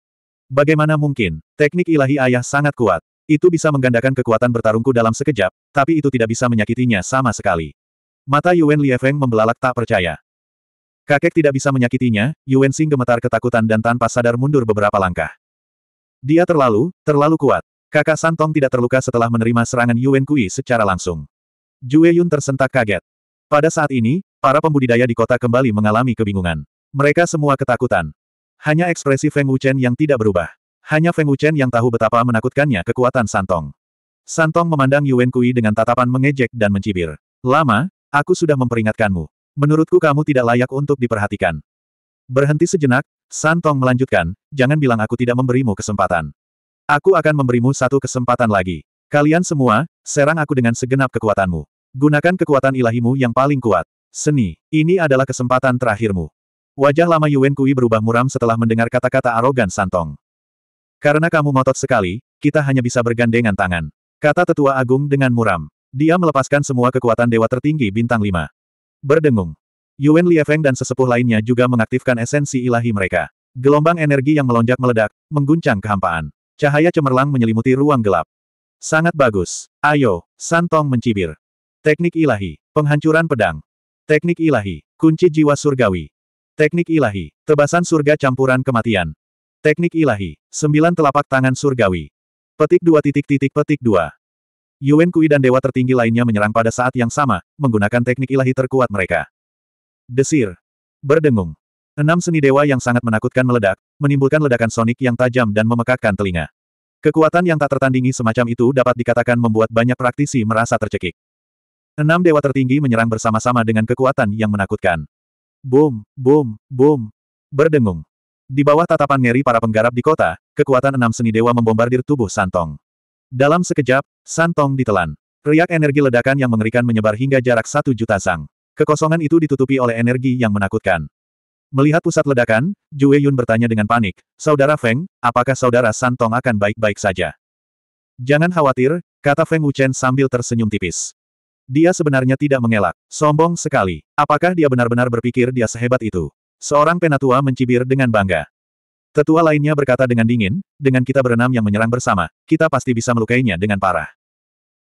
Bagaimana mungkin? Teknik ilahi ayah sangat kuat. Itu bisa menggandakan kekuatan bertarungku dalam sekejap, tapi itu tidak bisa menyakitinya sama sekali. Mata Yuan Liefeng membelalak tak percaya. Kakek tidak bisa menyakitinya, Yuan Sing gemetar ketakutan dan tanpa sadar mundur beberapa langkah. Dia terlalu, terlalu kuat. Kakak Santong tidak terluka setelah menerima serangan Yuan Kui secara langsung. Jue Yun tersentak kaget. Pada saat ini, para pembudidaya di kota kembali mengalami kebingungan. Mereka semua ketakutan. Hanya ekspresi Feng Wuchen yang tidak berubah. Hanya Feng Wuchen yang tahu betapa menakutkannya kekuatan Santong. Santong memandang Yuen Kui dengan tatapan mengejek dan mencibir. Lama, aku sudah memperingatkanmu. Menurutku kamu tidak layak untuk diperhatikan. Berhenti sejenak, Santong melanjutkan, jangan bilang aku tidak memberimu kesempatan. Aku akan memberimu satu kesempatan lagi. Kalian semua, serang aku dengan segenap kekuatanmu. Gunakan kekuatan ilahimu yang paling kuat. Seni, ini adalah kesempatan terakhirmu. Wajah lama Yuen Kui berubah muram setelah mendengar kata-kata arogan Santong. Karena kamu ngotot sekali, kita hanya bisa bergandengan tangan. Kata tetua agung dengan muram. Dia melepaskan semua kekuatan dewa tertinggi bintang lima. Berdengung. Yuan Liefeng dan sesepuh lainnya juga mengaktifkan esensi ilahi mereka. Gelombang energi yang melonjak meledak, mengguncang kehampaan. Cahaya cemerlang menyelimuti ruang gelap. Sangat bagus. Ayo, Santong mencibir. Teknik ilahi. Penghancuran pedang. Teknik ilahi. Kunci jiwa surgawi. Teknik ilahi. Tebasan surga campuran kematian. Teknik ilahi. Sembilan telapak tangan surgawi. Petik dua titik titik petik dua. Yuen Kui dan dewa tertinggi lainnya menyerang pada saat yang sama, menggunakan teknik ilahi terkuat mereka. Desir. Berdengung. Enam seni dewa yang sangat menakutkan meledak, menimbulkan ledakan sonik yang tajam dan memekakkan telinga. Kekuatan yang tak tertandingi semacam itu dapat dikatakan membuat banyak praktisi merasa tercekik. Enam dewa tertinggi menyerang bersama-sama dengan kekuatan yang menakutkan. Boom, boom, boom. Berdengung. Di bawah tatapan ngeri para penggarap di kota, kekuatan enam seni dewa membombardir tubuh Santong. Dalam sekejap, Santong ditelan. Riak energi ledakan yang mengerikan menyebar hingga jarak satu juta sang. Kekosongan itu ditutupi oleh energi yang menakutkan. Melihat pusat ledakan, Jue Yun bertanya dengan panik, Saudara Feng, apakah saudara Santong akan baik-baik saja? Jangan khawatir, kata Feng Wuchen sambil tersenyum tipis. Dia sebenarnya tidak mengelak. Sombong sekali. Apakah dia benar-benar berpikir dia sehebat itu? Seorang penatua mencibir dengan bangga. Tetua lainnya berkata dengan dingin, dengan kita berenam yang menyerang bersama, kita pasti bisa melukainya dengan parah.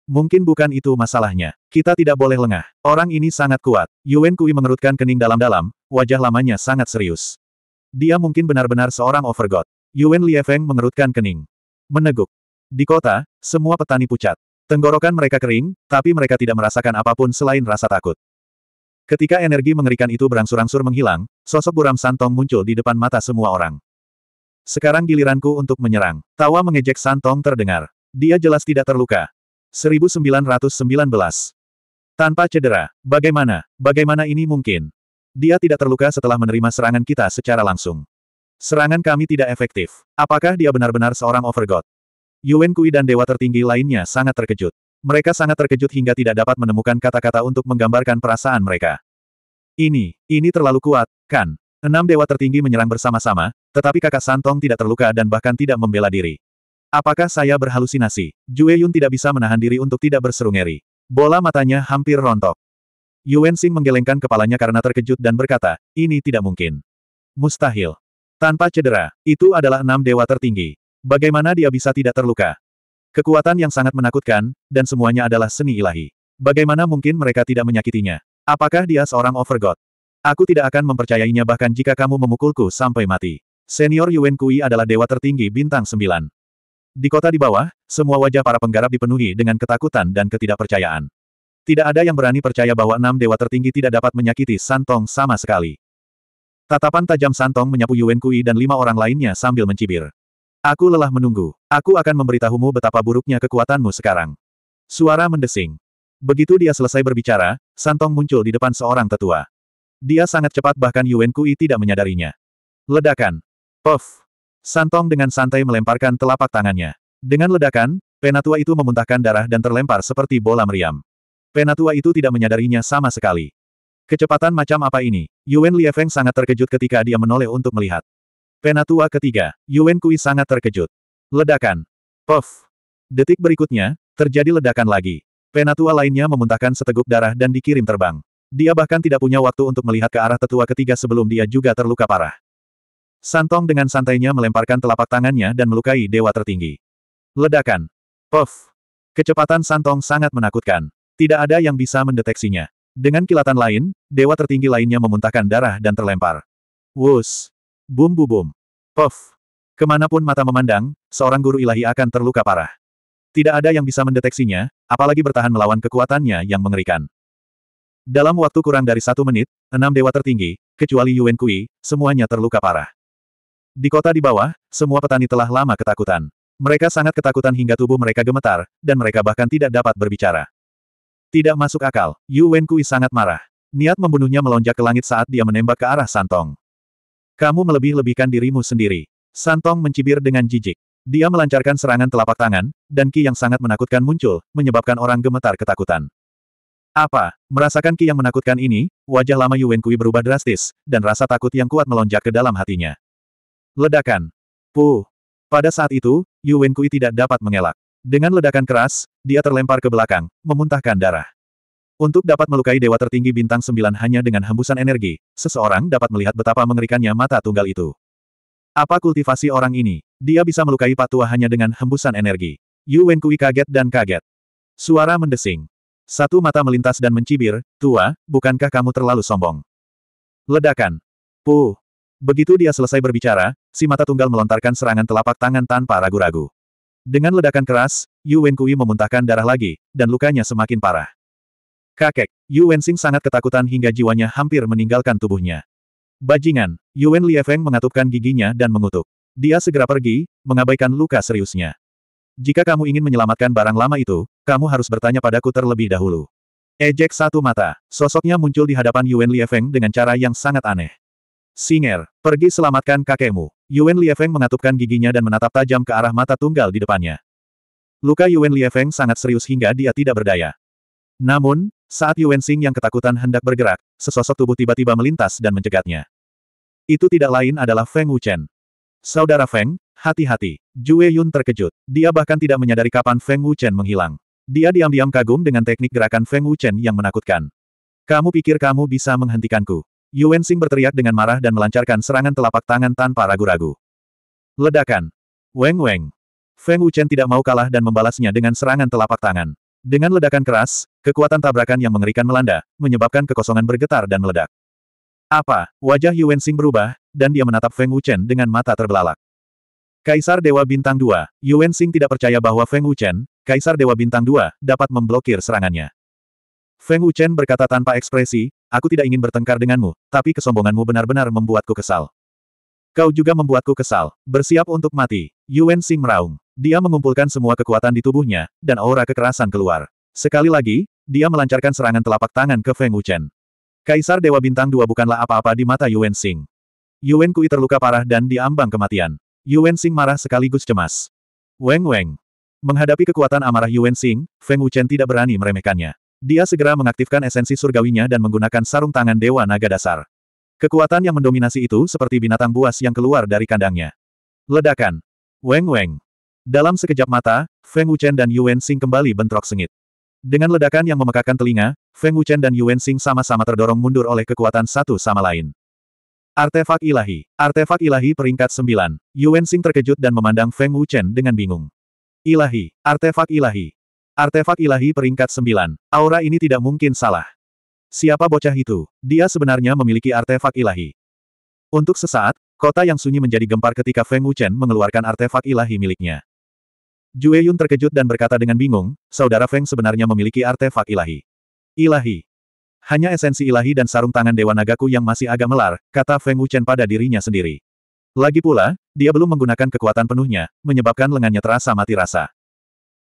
Mungkin bukan itu masalahnya. Kita tidak boleh lengah. Orang ini sangat kuat. Yuen Kui mengerutkan kening dalam-dalam, wajah lamanya sangat serius. Dia mungkin benar-benar seorang overgod. Yuen Liefeng mengerutkan kening. Meneguk. Di kota, semua petani pucat. Tenggorokan mereka kering, tapi mereka tidak merasakan apapun selain rasa takut. Ketika energi mengerikan itu berangsur-angsur menghilang, sosok buram Santong muncul di depan mata semua orang. Sekarang giliranku untuk menyerang. Tawa mengejek Santong terdengar. Dia jelas tidak terluka. 1919. Tanpa cedera. Bagaimana? Bagaimana ini mungkin? Dia tidak terluka setelah menerima serangan kita secara langsung. Serangan kami tidak efektif. Apakah dia benar-benar seorang overgod? Yuen Kui dan dewa tertinggi lainnya sangat terkejut. Mereka sangat terkejut hingga tidak dapat menemukan kata-kata untuk menggambarkan perasaan mereka. Ini, ini terlalu kuat, kan? Enam dewa tertinggi menyerang bersama-sama, tetapi kakak Santong tidak terluka dan bahkan tidak membela diri. Apakah saya berhalusinasi? Jue Yun tidak bisa menahan diri untuk tidak berseru ngeri. Bola matanya hampir rontok. Yuen Xing menggelengkan kepalanya karena terkejut dan berkata, ini tidak mungkin. Mustahil. Tanpa cedera, itu adalah enam dewa tertinggi. Bagaimana dia bisa tidak terluka? Kekuatan yang sangat menakutkan, dan semuanya adalah seni ilahi. Bagaimana mungkin mereka tidak menyakitinya? Apakah dia seorang overgod? Aku tidak akan mempercayainya bahkan jika kamu memukulku sampai mati. Senior Yuen Kui adalah dewa tertinggi bintang sembilan. Di kota di bawah, semua wajah para penggarap dipenuhi dengan ketakutan dan ketidakpercayaan. Tidak ada yang berani percaya bahwa enam dewa tertinggi tidak dapat menyakiti Santong sama sekali. Tatapan tajam Santong menyapu Yuen Kui dan lima orang lainnya sambil mencibir. Aku lelah menunggu. Aku akan memberitahumu betapa buruknya kekuatanmu sekarang. Suara mendesing. Begitu dia selesai berbicara, Santong muncul di depan seorang tetua. Dia sangat cepat bahkan Yuen Kui tidak menyadarinya. Ledakan. Puff. Santong dengan santai melemparkan telapak tangannya. Dengan ledakan, penatua itu memuntahkan darah dan terlempar seperti bola meriam. Penatua itu tidak menyadarinya sama sekali. Kecepatan macam apa ini? Yuen Liefeng sangat terkejut ketika dia menoleh untuk melihat. Penatua ketiga, Yuen Kui sangat terkejut. Ledakan. Puff. Detik berikutnya, terjadi ledakan lagi. Penatua lainnya memuntahkan seteguk darah dan dikirim terbang. Dia bahkan tidak punya waktu untuk melihat ke arah tetua ketiga sebelum dia juga terluka parah. Santong dengan santainya melemparkan telapak tangannya dan melukai dewa tertinggi. Ledakan. Puff. Kecepatan Santong sangat menakutkan. Tidak ada yang bisa mendeteksinya. Dengan kilatan lain, dewa tertinggi lainnya memuntahkan darah dan terlempar. Wus. Bum bu bum. Puff. Kemanapun mata memandang, seorang guru ilahi akan terluka parah. Tidak ada yang bisa mendeteksinya, apalagi bertahan melawan kekuatannya yang mengerikan. Dalam waktu kurang dari satu menit, enam dewa tertinggi, kecuali Yuen Kui, semuanya terluka parah. Di kota di bawah, semua petani telah lama ketakutan. Mereka sangat ketakutan hingga tubuh mereka gemetar, dan mereka bahkan tidak dapat berbicara. Tidak masuk akal, Yuen Kui sangat marah. Niat membunuhnya melonjak ke langit saat dia menembak ke arah Santong. Kamu melebih-lebihkan dirimu sendiri. Santong mencibir dengan jijik. Dia melancarkan serangan telapak tangan, dan ki yang sangat menakutkan muncul, menyebabkan orang gemetar ketakutan. Apa? Merasakan ki yang menakutkan ini, wajah lama Yuen Kui berubah drastis, dan rasa takut yang kuat melonjak ke dalam hatinya. Ledakan. Puh. Pada saat itu, Yuen Kui tidak dapat mengelak. Dengan ledakan keras, dia terlempar ke belakang, memuntahkan darah. Untuk dapat melukai dewa tertinggi bintang sembilan hanya dengan hembusan energi, seseorang dapat melihat betapa mengerikannya mata tunggal itu. Apa kultivasi orang ini? Dia bisa melukai patua hanya dengan hembusan energi. Yu Wenkui kaget dan kaget. Suara mendesing. Satu mata melintas dan mencibir, tua, bukankah kamu terlalu sombong? Ledakan. Puh. Begitu dia selesai berbicara, si mata tunggal melontarkan serangan telapak tangan tanpa ragu-ragu. Dengan ledakan keras, Yu Wenkui memuntahkan darah lagi, dan lukanya semakin parah. Kakek, Yu Wenxing sangat ketakutan hingga jiwanya hampir meninggalkan tubuhnya. Bajingan, Yuan Liefeng mengatupkan giginya dan mengutuk. Dia segera pergi, mengabaikan luka seriusnya. Jika kamu ingin menyelamatkan barang lama itu, kamu harus bertanya padaku terlebih dahulu. Ejek satu mata, sosoknya muncul di hadapan Yuan Liefeng dengan cara yang sangat aneh. Singer, pergi selamatkan kakekmu. Yuan Liefeng mengatupkan giginya dan menatap tajam ke arah mata tunggal di depannya. Luka Yuan Liefeng sangat serius hingga dia tidak berdaya. Namun, saat Yuan Xing yang ketakutan hendak bergerak, sesosok tubuh tiba-tiba melintas dan mencegatnya. Itu tidak lain adalah Feng Wuchen. Saudara Feng, hati-hati. Jue Yun terkejut. Dia bahkan tidak menyadari kapan Feng Wuchen menghilang. Dia diam-diam kagum dengan teknik gerakan Feng Wuchen yang menakutkan. Kamu pikir kamu bisa menghentikanku? Yuan Xing berteriak dengan marah dan melancarkan serangan telapak tangan tanpa ragu-ragu. Ledakan. Weng Weng. Feng Wuchen tidak mau kalah dan membalasnya dengan serangan telapak tangan. Dengan ledakan keras, kekuatan tabrakan yang mengerikan melanda, menyebabkan kekosongan bergetar dan meledak. Apa? Wajah Yuan Xing berubah, dan dia menatap Feng Wuchen dengan mata terbelalak. Kaisar Dewa Bintang 2, Yuan Xing tidak percaya bahwa Feng Wuchen, Kaisar Dewa Bintang 2, dapat memblokir serangannya. Feng Wuchen berkata tanpa ekspresi, aku tidak ingin bertengkar denganmu, tapi kesombonganmu benar-benar membuatku kesal. Kau juga membuatku kesal, bersiap untuk mati, Yuan Xing meraung. Dia mengumpulkan semua kekuatan di tubuhnya, dan aura kekerasan keluar. Sekali lagi, dia melancarkan serangan telapak tangan ke Feng Wuchen. Kaisar Dewa Bintang Dua bukanlah apa-apa di mata Yuan Xing. Yuan Kui terluka parah dan diambang kematian. Yuan Xing marah sekaligus cemas. Weng Weng. Menghadapi kekuatan amarah Yuan Xing, Feng Wuchen tidak berani meremehkannya. Dia segera mengaktifkan esensi surgawinya dan menggunakan sarung tangan Dewa Naga Dasar. Kekuatan yang mendominasi itu seperti binatang buas yang keluar dari kandangnya. Ledakan. Weng Weng. Dalam sekejap mata, Feng Wuchen dan Yuan Xing kembali bentrok sengit. Dengan ledakan yang memekakan telinga, Feng Wuchen dan Yuan Xing sama-sama terdorong mundur oleh kekuatan satu sama lain. Artefak ilahi. Artefak ilahi peringkat 9. Yuan Xing terkejut dan memandang Feng Wuchen dengan bingung. Ilahi. Artefak ilahi. Artefak ilahi peringkat 9. Aura ini tidak mungkin salah. Siapa bocah itu? Dia sebenarnya memiliki artefak ilahi. Untuk sesaat, kota yang sunyi menjadi gempar ketika Feng Wuchen mengeluarkan artefak ilahi miliknya. Jue Yun terkejut dan berkata dengan bingung, saudara Feng sebenarnya memiliki artefak ilahi. Ilahi. Hanya esensi ilahi dan sarung tangan Dewa Nagaku yang masih agak melar, kata Feng Wuchen pada dirinya sendiri. Lagi pula, dia belum menggunakan kekuatan penuhnya, menyebabkan lengannya terasa mati rasa.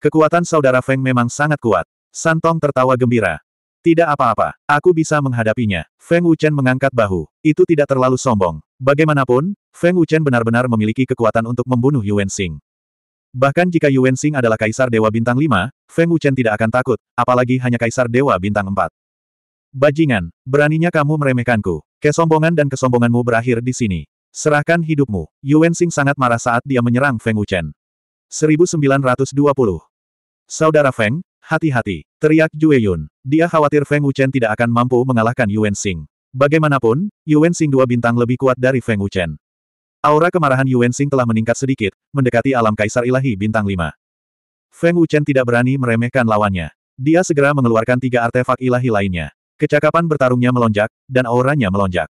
Kekuatan saudara Feng memang sangat kuat. Santong tertawa gembira. Tidak apa-apa, aku bisa menghadapinya. Feng Wuchen mengangkat bahu. Itu tidak terlalu sombong. Bagaimanapun, Feng Wuchen benar-benar memiliki kekuatan untuk membunuh Yuan Xing. Bahkan jika Yuan Xing adalah kaisar Dewa Bintang 5, Feng Wuchen tidak akan takut, apalagi hanya kaisar Dewa Bintang 4. Bajingan, beraninya kamu meremehkanku. Kesombongan dan kesombonganmu berakhir di sini. Serahkan hidupmu. Yuan Xing sangat marah saat dia menyerang Feng Wuchen. 1920. Saudara Feng, hati-hati, teriak Jue Yun. Dia khawatir Feng Wuchen tidak akan mampu mengalahkan Yuan Xing. Bagaimanapun, Yuan Xing dua bintang lebih kuat dari Feng Wuchen. Aura kemarahan Yuan Xing telah meningkat sedikit, mendekati alam kaisar ilahi bintang 5. Feng Wuchen tidak berani meremehkan lawannya. Dia segera mengeluarkan tiga artefak ilahi lainnya. Kecakapan bertarungnya melonjak, dan auranya melonjak.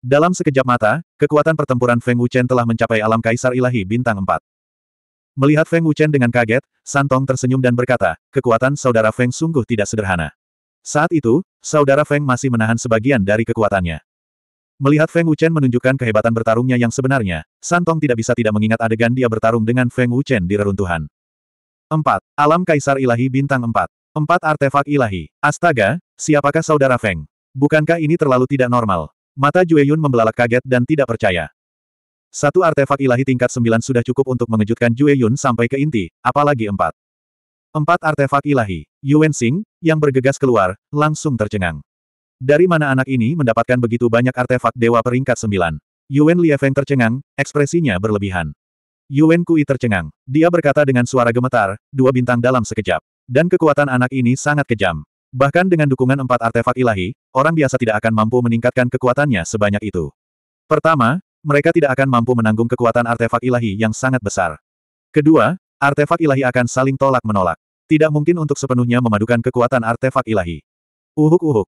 Dalam sekejap mata, kekuatan pertempuran Feng Wuchen telah mencapai alam kaisar ilahi bintang 4. Melihat Feng Wuchen dengan kaget, Santong tersenyum dan berkata, kekuatan saudara Feng sungguh tidak sederhana. Saat itu, saudara Feng masih menahan sebagian dari kekuatannya. Melihat Feng Wuchen menunjukkan kehebatan bertarungnya yang sebenarnya, Santong tidak bisa tidak mengingat adegan dia bertarung dengan Feng Wuchen di reruntuhan. 4. Alam Kaisar Ilahi Bintang 4. 4 Artefak Ilahi. Astaga, siapakah saudara Feng? Bukankah ini terlalu tidak normal? Mata Jueyun membelalak kaget dan tidak percaya. Satu artefak ilahi tingkat 9 sudah cukup untuk mengejutkan Jueyun sampai ke inti, apalagi empat. Empat artefak ilahi. Yuan Xing, yang bergegas keluar, langsung tercengang. Dari mana anak ini mendapatkan begitu banyak artefak dewa peringkat sembilan? Yuan Liefeng tercengang, ekspresinya berlebihan. Yuan Kui tercengang. Dia berkata dengan suara gemetar, dua bintang dalam sekejap. Dan kekuatan anak ini sangat kejam. Bahkan dengan dukungan empat artefak ilahi, orang biasa tidak akan mampu meningkatkan kekuatannya sebanyak itu. Pertama, mereka tidak akan mampu menanggung kekuatan artefak ilahi yang sangat besar. Kedua, artefak ilahi akan saling tolak-menolak. Tidak mungkin untuk sepenuhnya memadukan kekuatan artefak ilahi. Uhuk-uhuk,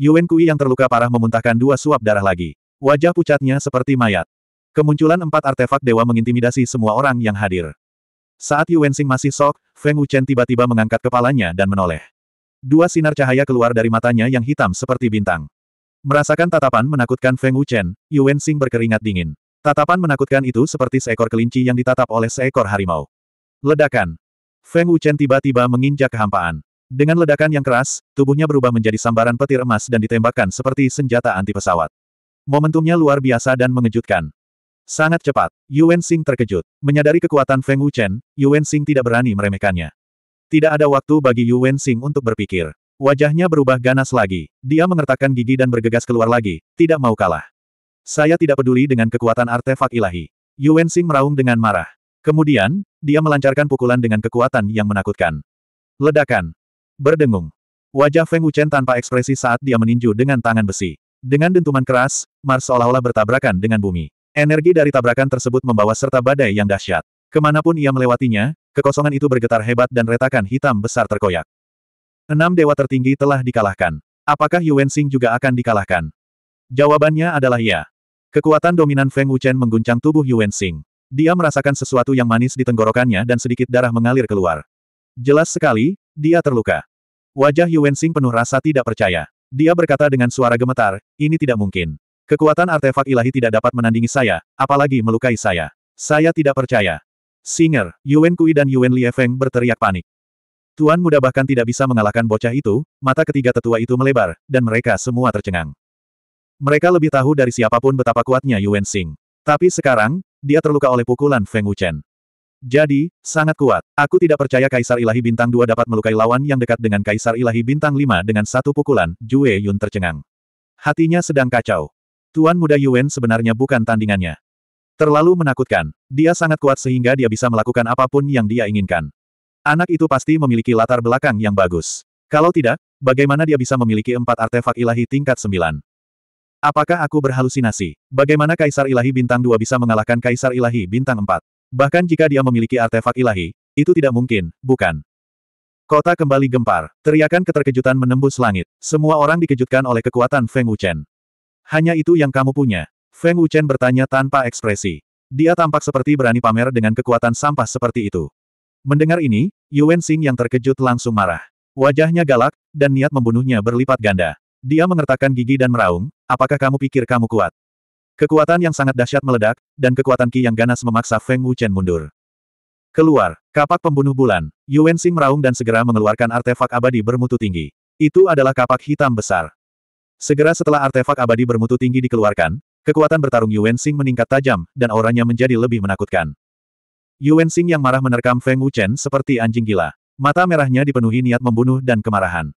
Yuen Kui yang terluka parah memuntahkan dua suap darah lagi. Wajah pucatnya seperti mayat. Kemunculan empat artefak dewa mengintimidasi semua orang yang hadir. Saat Yuen Sing masih sok, Feng Wuchen tiba-tiba mengangkat kepalanya dan menoleh. Dua sinar cahaya keluar dari matanya yang hitam seperti bintang. Merasakan tatapan menakutkan Feng Wuchen, Yuen Sing berkeringat dingin. Tatapan menakutkan itu seperti seekor kelinci yang ditatap oleh seekor harimau. Ledakan. Feng Wuchen tiba-tiba menginjak kehampaan. Dengan ledakan yang keras, tubuhnya berubah menjadi sambaran petir emas dan ditembakkan seperti senjata anti pesawat. Momentumnya luar biasa dan mengejutkan. Sangat cepat, Yuan Xing terkejut. Menyadari kekuatan Feng Wuchen, Yuan Xing tidak berani meremehkannya. Tidak ada waktu bagi Yuan Xing untuk berpikir. Wajahnya berubah ganas lagi. Dia mengertakkan gigi dan bergegas keluar lagi, tidak mau kalah. Saya tidak peduli dengan kekuatan artefak ilahi. Yuan Xing meraung dengan marah. Kemudian, dia melancarkan pukulan dengan kekuatan yang menakutkan. Ledakan, Berdengung. Wajah Feng Wuchen tanpa ekspresi saat dia meninju dengan tangan besi. Dengan dentuman keras, Mars seolah-olah bertabrakan dengan bumi. Energi dari tabrakan tersebut membawa serta badai yang dahsyat. Kemanapun ia melewatinya, kekosongan itu bergetar hebat dan retakan hitam besar terkoyak. Enam dewa tertinggi telah dikalahkan. Apakah Yuan Xing juga akan dikalahkan? Jawabannya adalah ya. Kekuatan dominan Feng Wuchen mengguncang tubuh Yuan Xing. Dia merasakan sesuatu yang manis di tenggorokannya dan sedikit darah mengalir keluar. Jelas sekali, dia terluka. Wajah Yuan Xing penuh rasa tidak percaya. Dia berkata dengan suara gemetar, ini tidak mungkin. Kekuatan artefak ilahi tidak dapat menandingi saya, apalagi melukai saya. Saya tidak percaya. Singer, Yuan Kui dan Yuan Liefeng berteriak panik. Tuan muda bahkan tidak bisa mengalahkan bocah itu, mata ketiga tetua itu melebar, dan mereka semua tercengang. Mereka lebih tahu dari siapapun betapa kuatnya Yuan Xing. Tapi sekarang, dia terluka oleh pukulan Feng Wuchen. Jadi, sangat kuat. Aku tidak percaya Kaisar Ilahi Bintang 2 dapat melukai lawan yang dekat dengan Kaisar Ilahi Bintang 5 dengan satu pukulan, Jue Yun tercengang. Hatinya sedang kacau. Tuan muda Yuan sebenarnya bukan tandingannya. Terlalu menakutkan. Dia sangat kuat sehingga dia bisa melakukan apapun yang dia inginkan. Anak itu pasti memiliki latar belakang yang bagus. Kalau tidak, bagaimana dia bisa memiliki empat artefak ilahi tingkat sembilan? Apakah aku berhalusinasi? Bagaimana Kaisar Ilahi Bintang 2 bisa mengalahkan Kaisar Ilahi Bintang 4? Bahkan jika dia memiliki artefak ilahi, itu tidak mungkin, bukan? Kota kembali gempar, teriakan keterkejutan menembus langit. Semua orang dikejutkan oleh kekuatan Feng Wuchen. Hanya itu yang kamu punya? Feng Wuchen bertanya tanpa ekspresi. Dia tampak seperti berani pamer dengan kekuatan sampah seperti itu. Mendengar ini, Yuan Xing yang terkejut langsung marah. Wajahnya galak, dan niat membunuhnya berlipat ganda. Dia mengertakkan gigi dan meraung, apakah kamu pikir kamu kuat? Kekuatan yang sangat dahsyat meledak, dan kekuatan Ki yang ganas memaksa Feng Wuchen mundur. Keluar, kapak pembunuh bulan, Yuan Xing meraung dan segera mengeluarkan artefak abadi bermutu tinggi. Itu adalah kapak hitam besar. Segera setelah artefak abadi bermutu tinggi dikeluarkan, kekuatan bertarung Yuan Xing meningkat tajam, dan auranya menjadi lebih menakutkan. Yuan Xing yang marah menerkam Feng Wuchen seperti anjing gila. Mata merahnya dipenuhi niat membunuh dan kemarahan.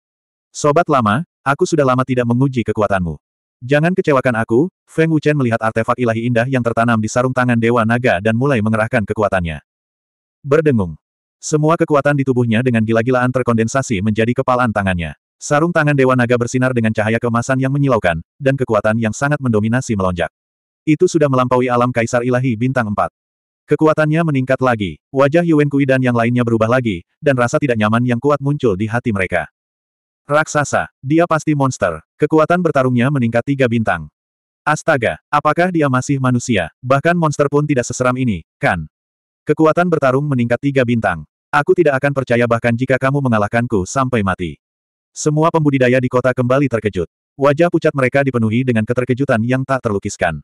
Sobat lama, aku sudah lama tidak menguji kekuatanmu. Jangan kecewakan aku, Feng Wuchen melihat artefak ilahi indah yang tertanam di sarung tangan Dewa Naga dan mulai mengerahkan kekuatannya. Berdengung. Semua kekuatan di tubuhnya dengan gila-gilaan terkondensasi menjadi kepalan tangannya. Sarung tangan Dewa Naga bersinar dengan cahaya kemasan yang menyilaukan, dan kekuatan yang sangat mendominasi melonjak. Itu sudah melampaui alam Kaisar Ilahi Bintang 4. Kekuatannya meningkat lagi, wajah Yuen Kui dan yang lainnya berubah lagi, dan rasa tidak nyaman yang kuat muncul di hati mereka. Raksasa, dia pasti monster. Kekuatan bertarungnya meningkat tiga bintang. Astaga, apakah dia masih manusia? Bahkan monster pun tidak seseram ini, kan? Kekuatan bertarung meningkat tiga bintang. Aku tidak akan percaya bahkan jika kamu mengalahkanku sampai mati. Semua pembudidaya di kota kembali terkejut. Wajah pucat mereka dipenuhi dengan keterkejutan yang tak terlukiskan.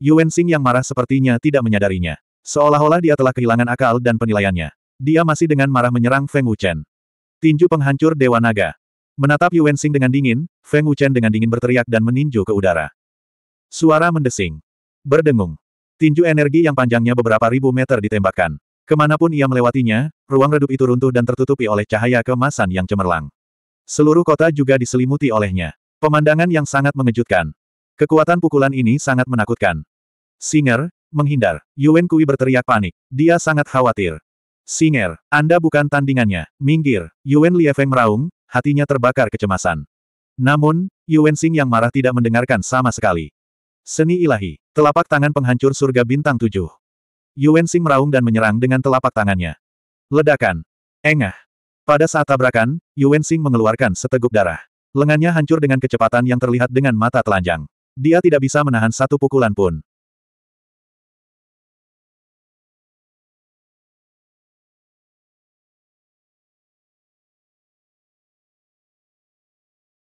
Yuan Xing yang marah sepertinya tidak menyadarinya. Seolah-olah dia telah kehilangan akal dan penilaiannya. Dia masih dengan marah menyerang Feng Wuchen. Tinju penghancur Dewa Naga. Menatap Yuan Xing dengan dingin, Feng Wuchen dengan dingin berteriak dan meninju ke udara. Suara mendesing. Berdengung. Tinju energi yang panjangnya beberapa ribu meter ditembakkan. Kemanapun ia melewatinya, ruang redup itu runtuh dan tertutupi oleh cahaya kemasan yang cemerlang. Seluruh kota juga diselimuti olehnya. Pemandangan yang sangat mengejutkan. Kekuatan pukulan ini sangat menakutkan. Singer, menghindar. Yuan Kui berteriak panik. Dia sangat khawatir. Singer, Anda bukan tandingannya. Minggir. Yuan Liefeng meraung, hatinya terbakar kecemasan. Namun, Xing yang marah tidak mendengarkan sama sekali. Seni ilahi, telapak tangan penghancur surga bintang tujuh. Xing meraung dan menyerang dengan telapak tangannya. Ledakan. Engah. Pada saat tabrakan, Xing mengeluarkan seteguk darah. Lengannya hancur dengan kecepatan yang terlihat dengan mata telanjang. Dia tidak bisa menahan satu pukulan pun.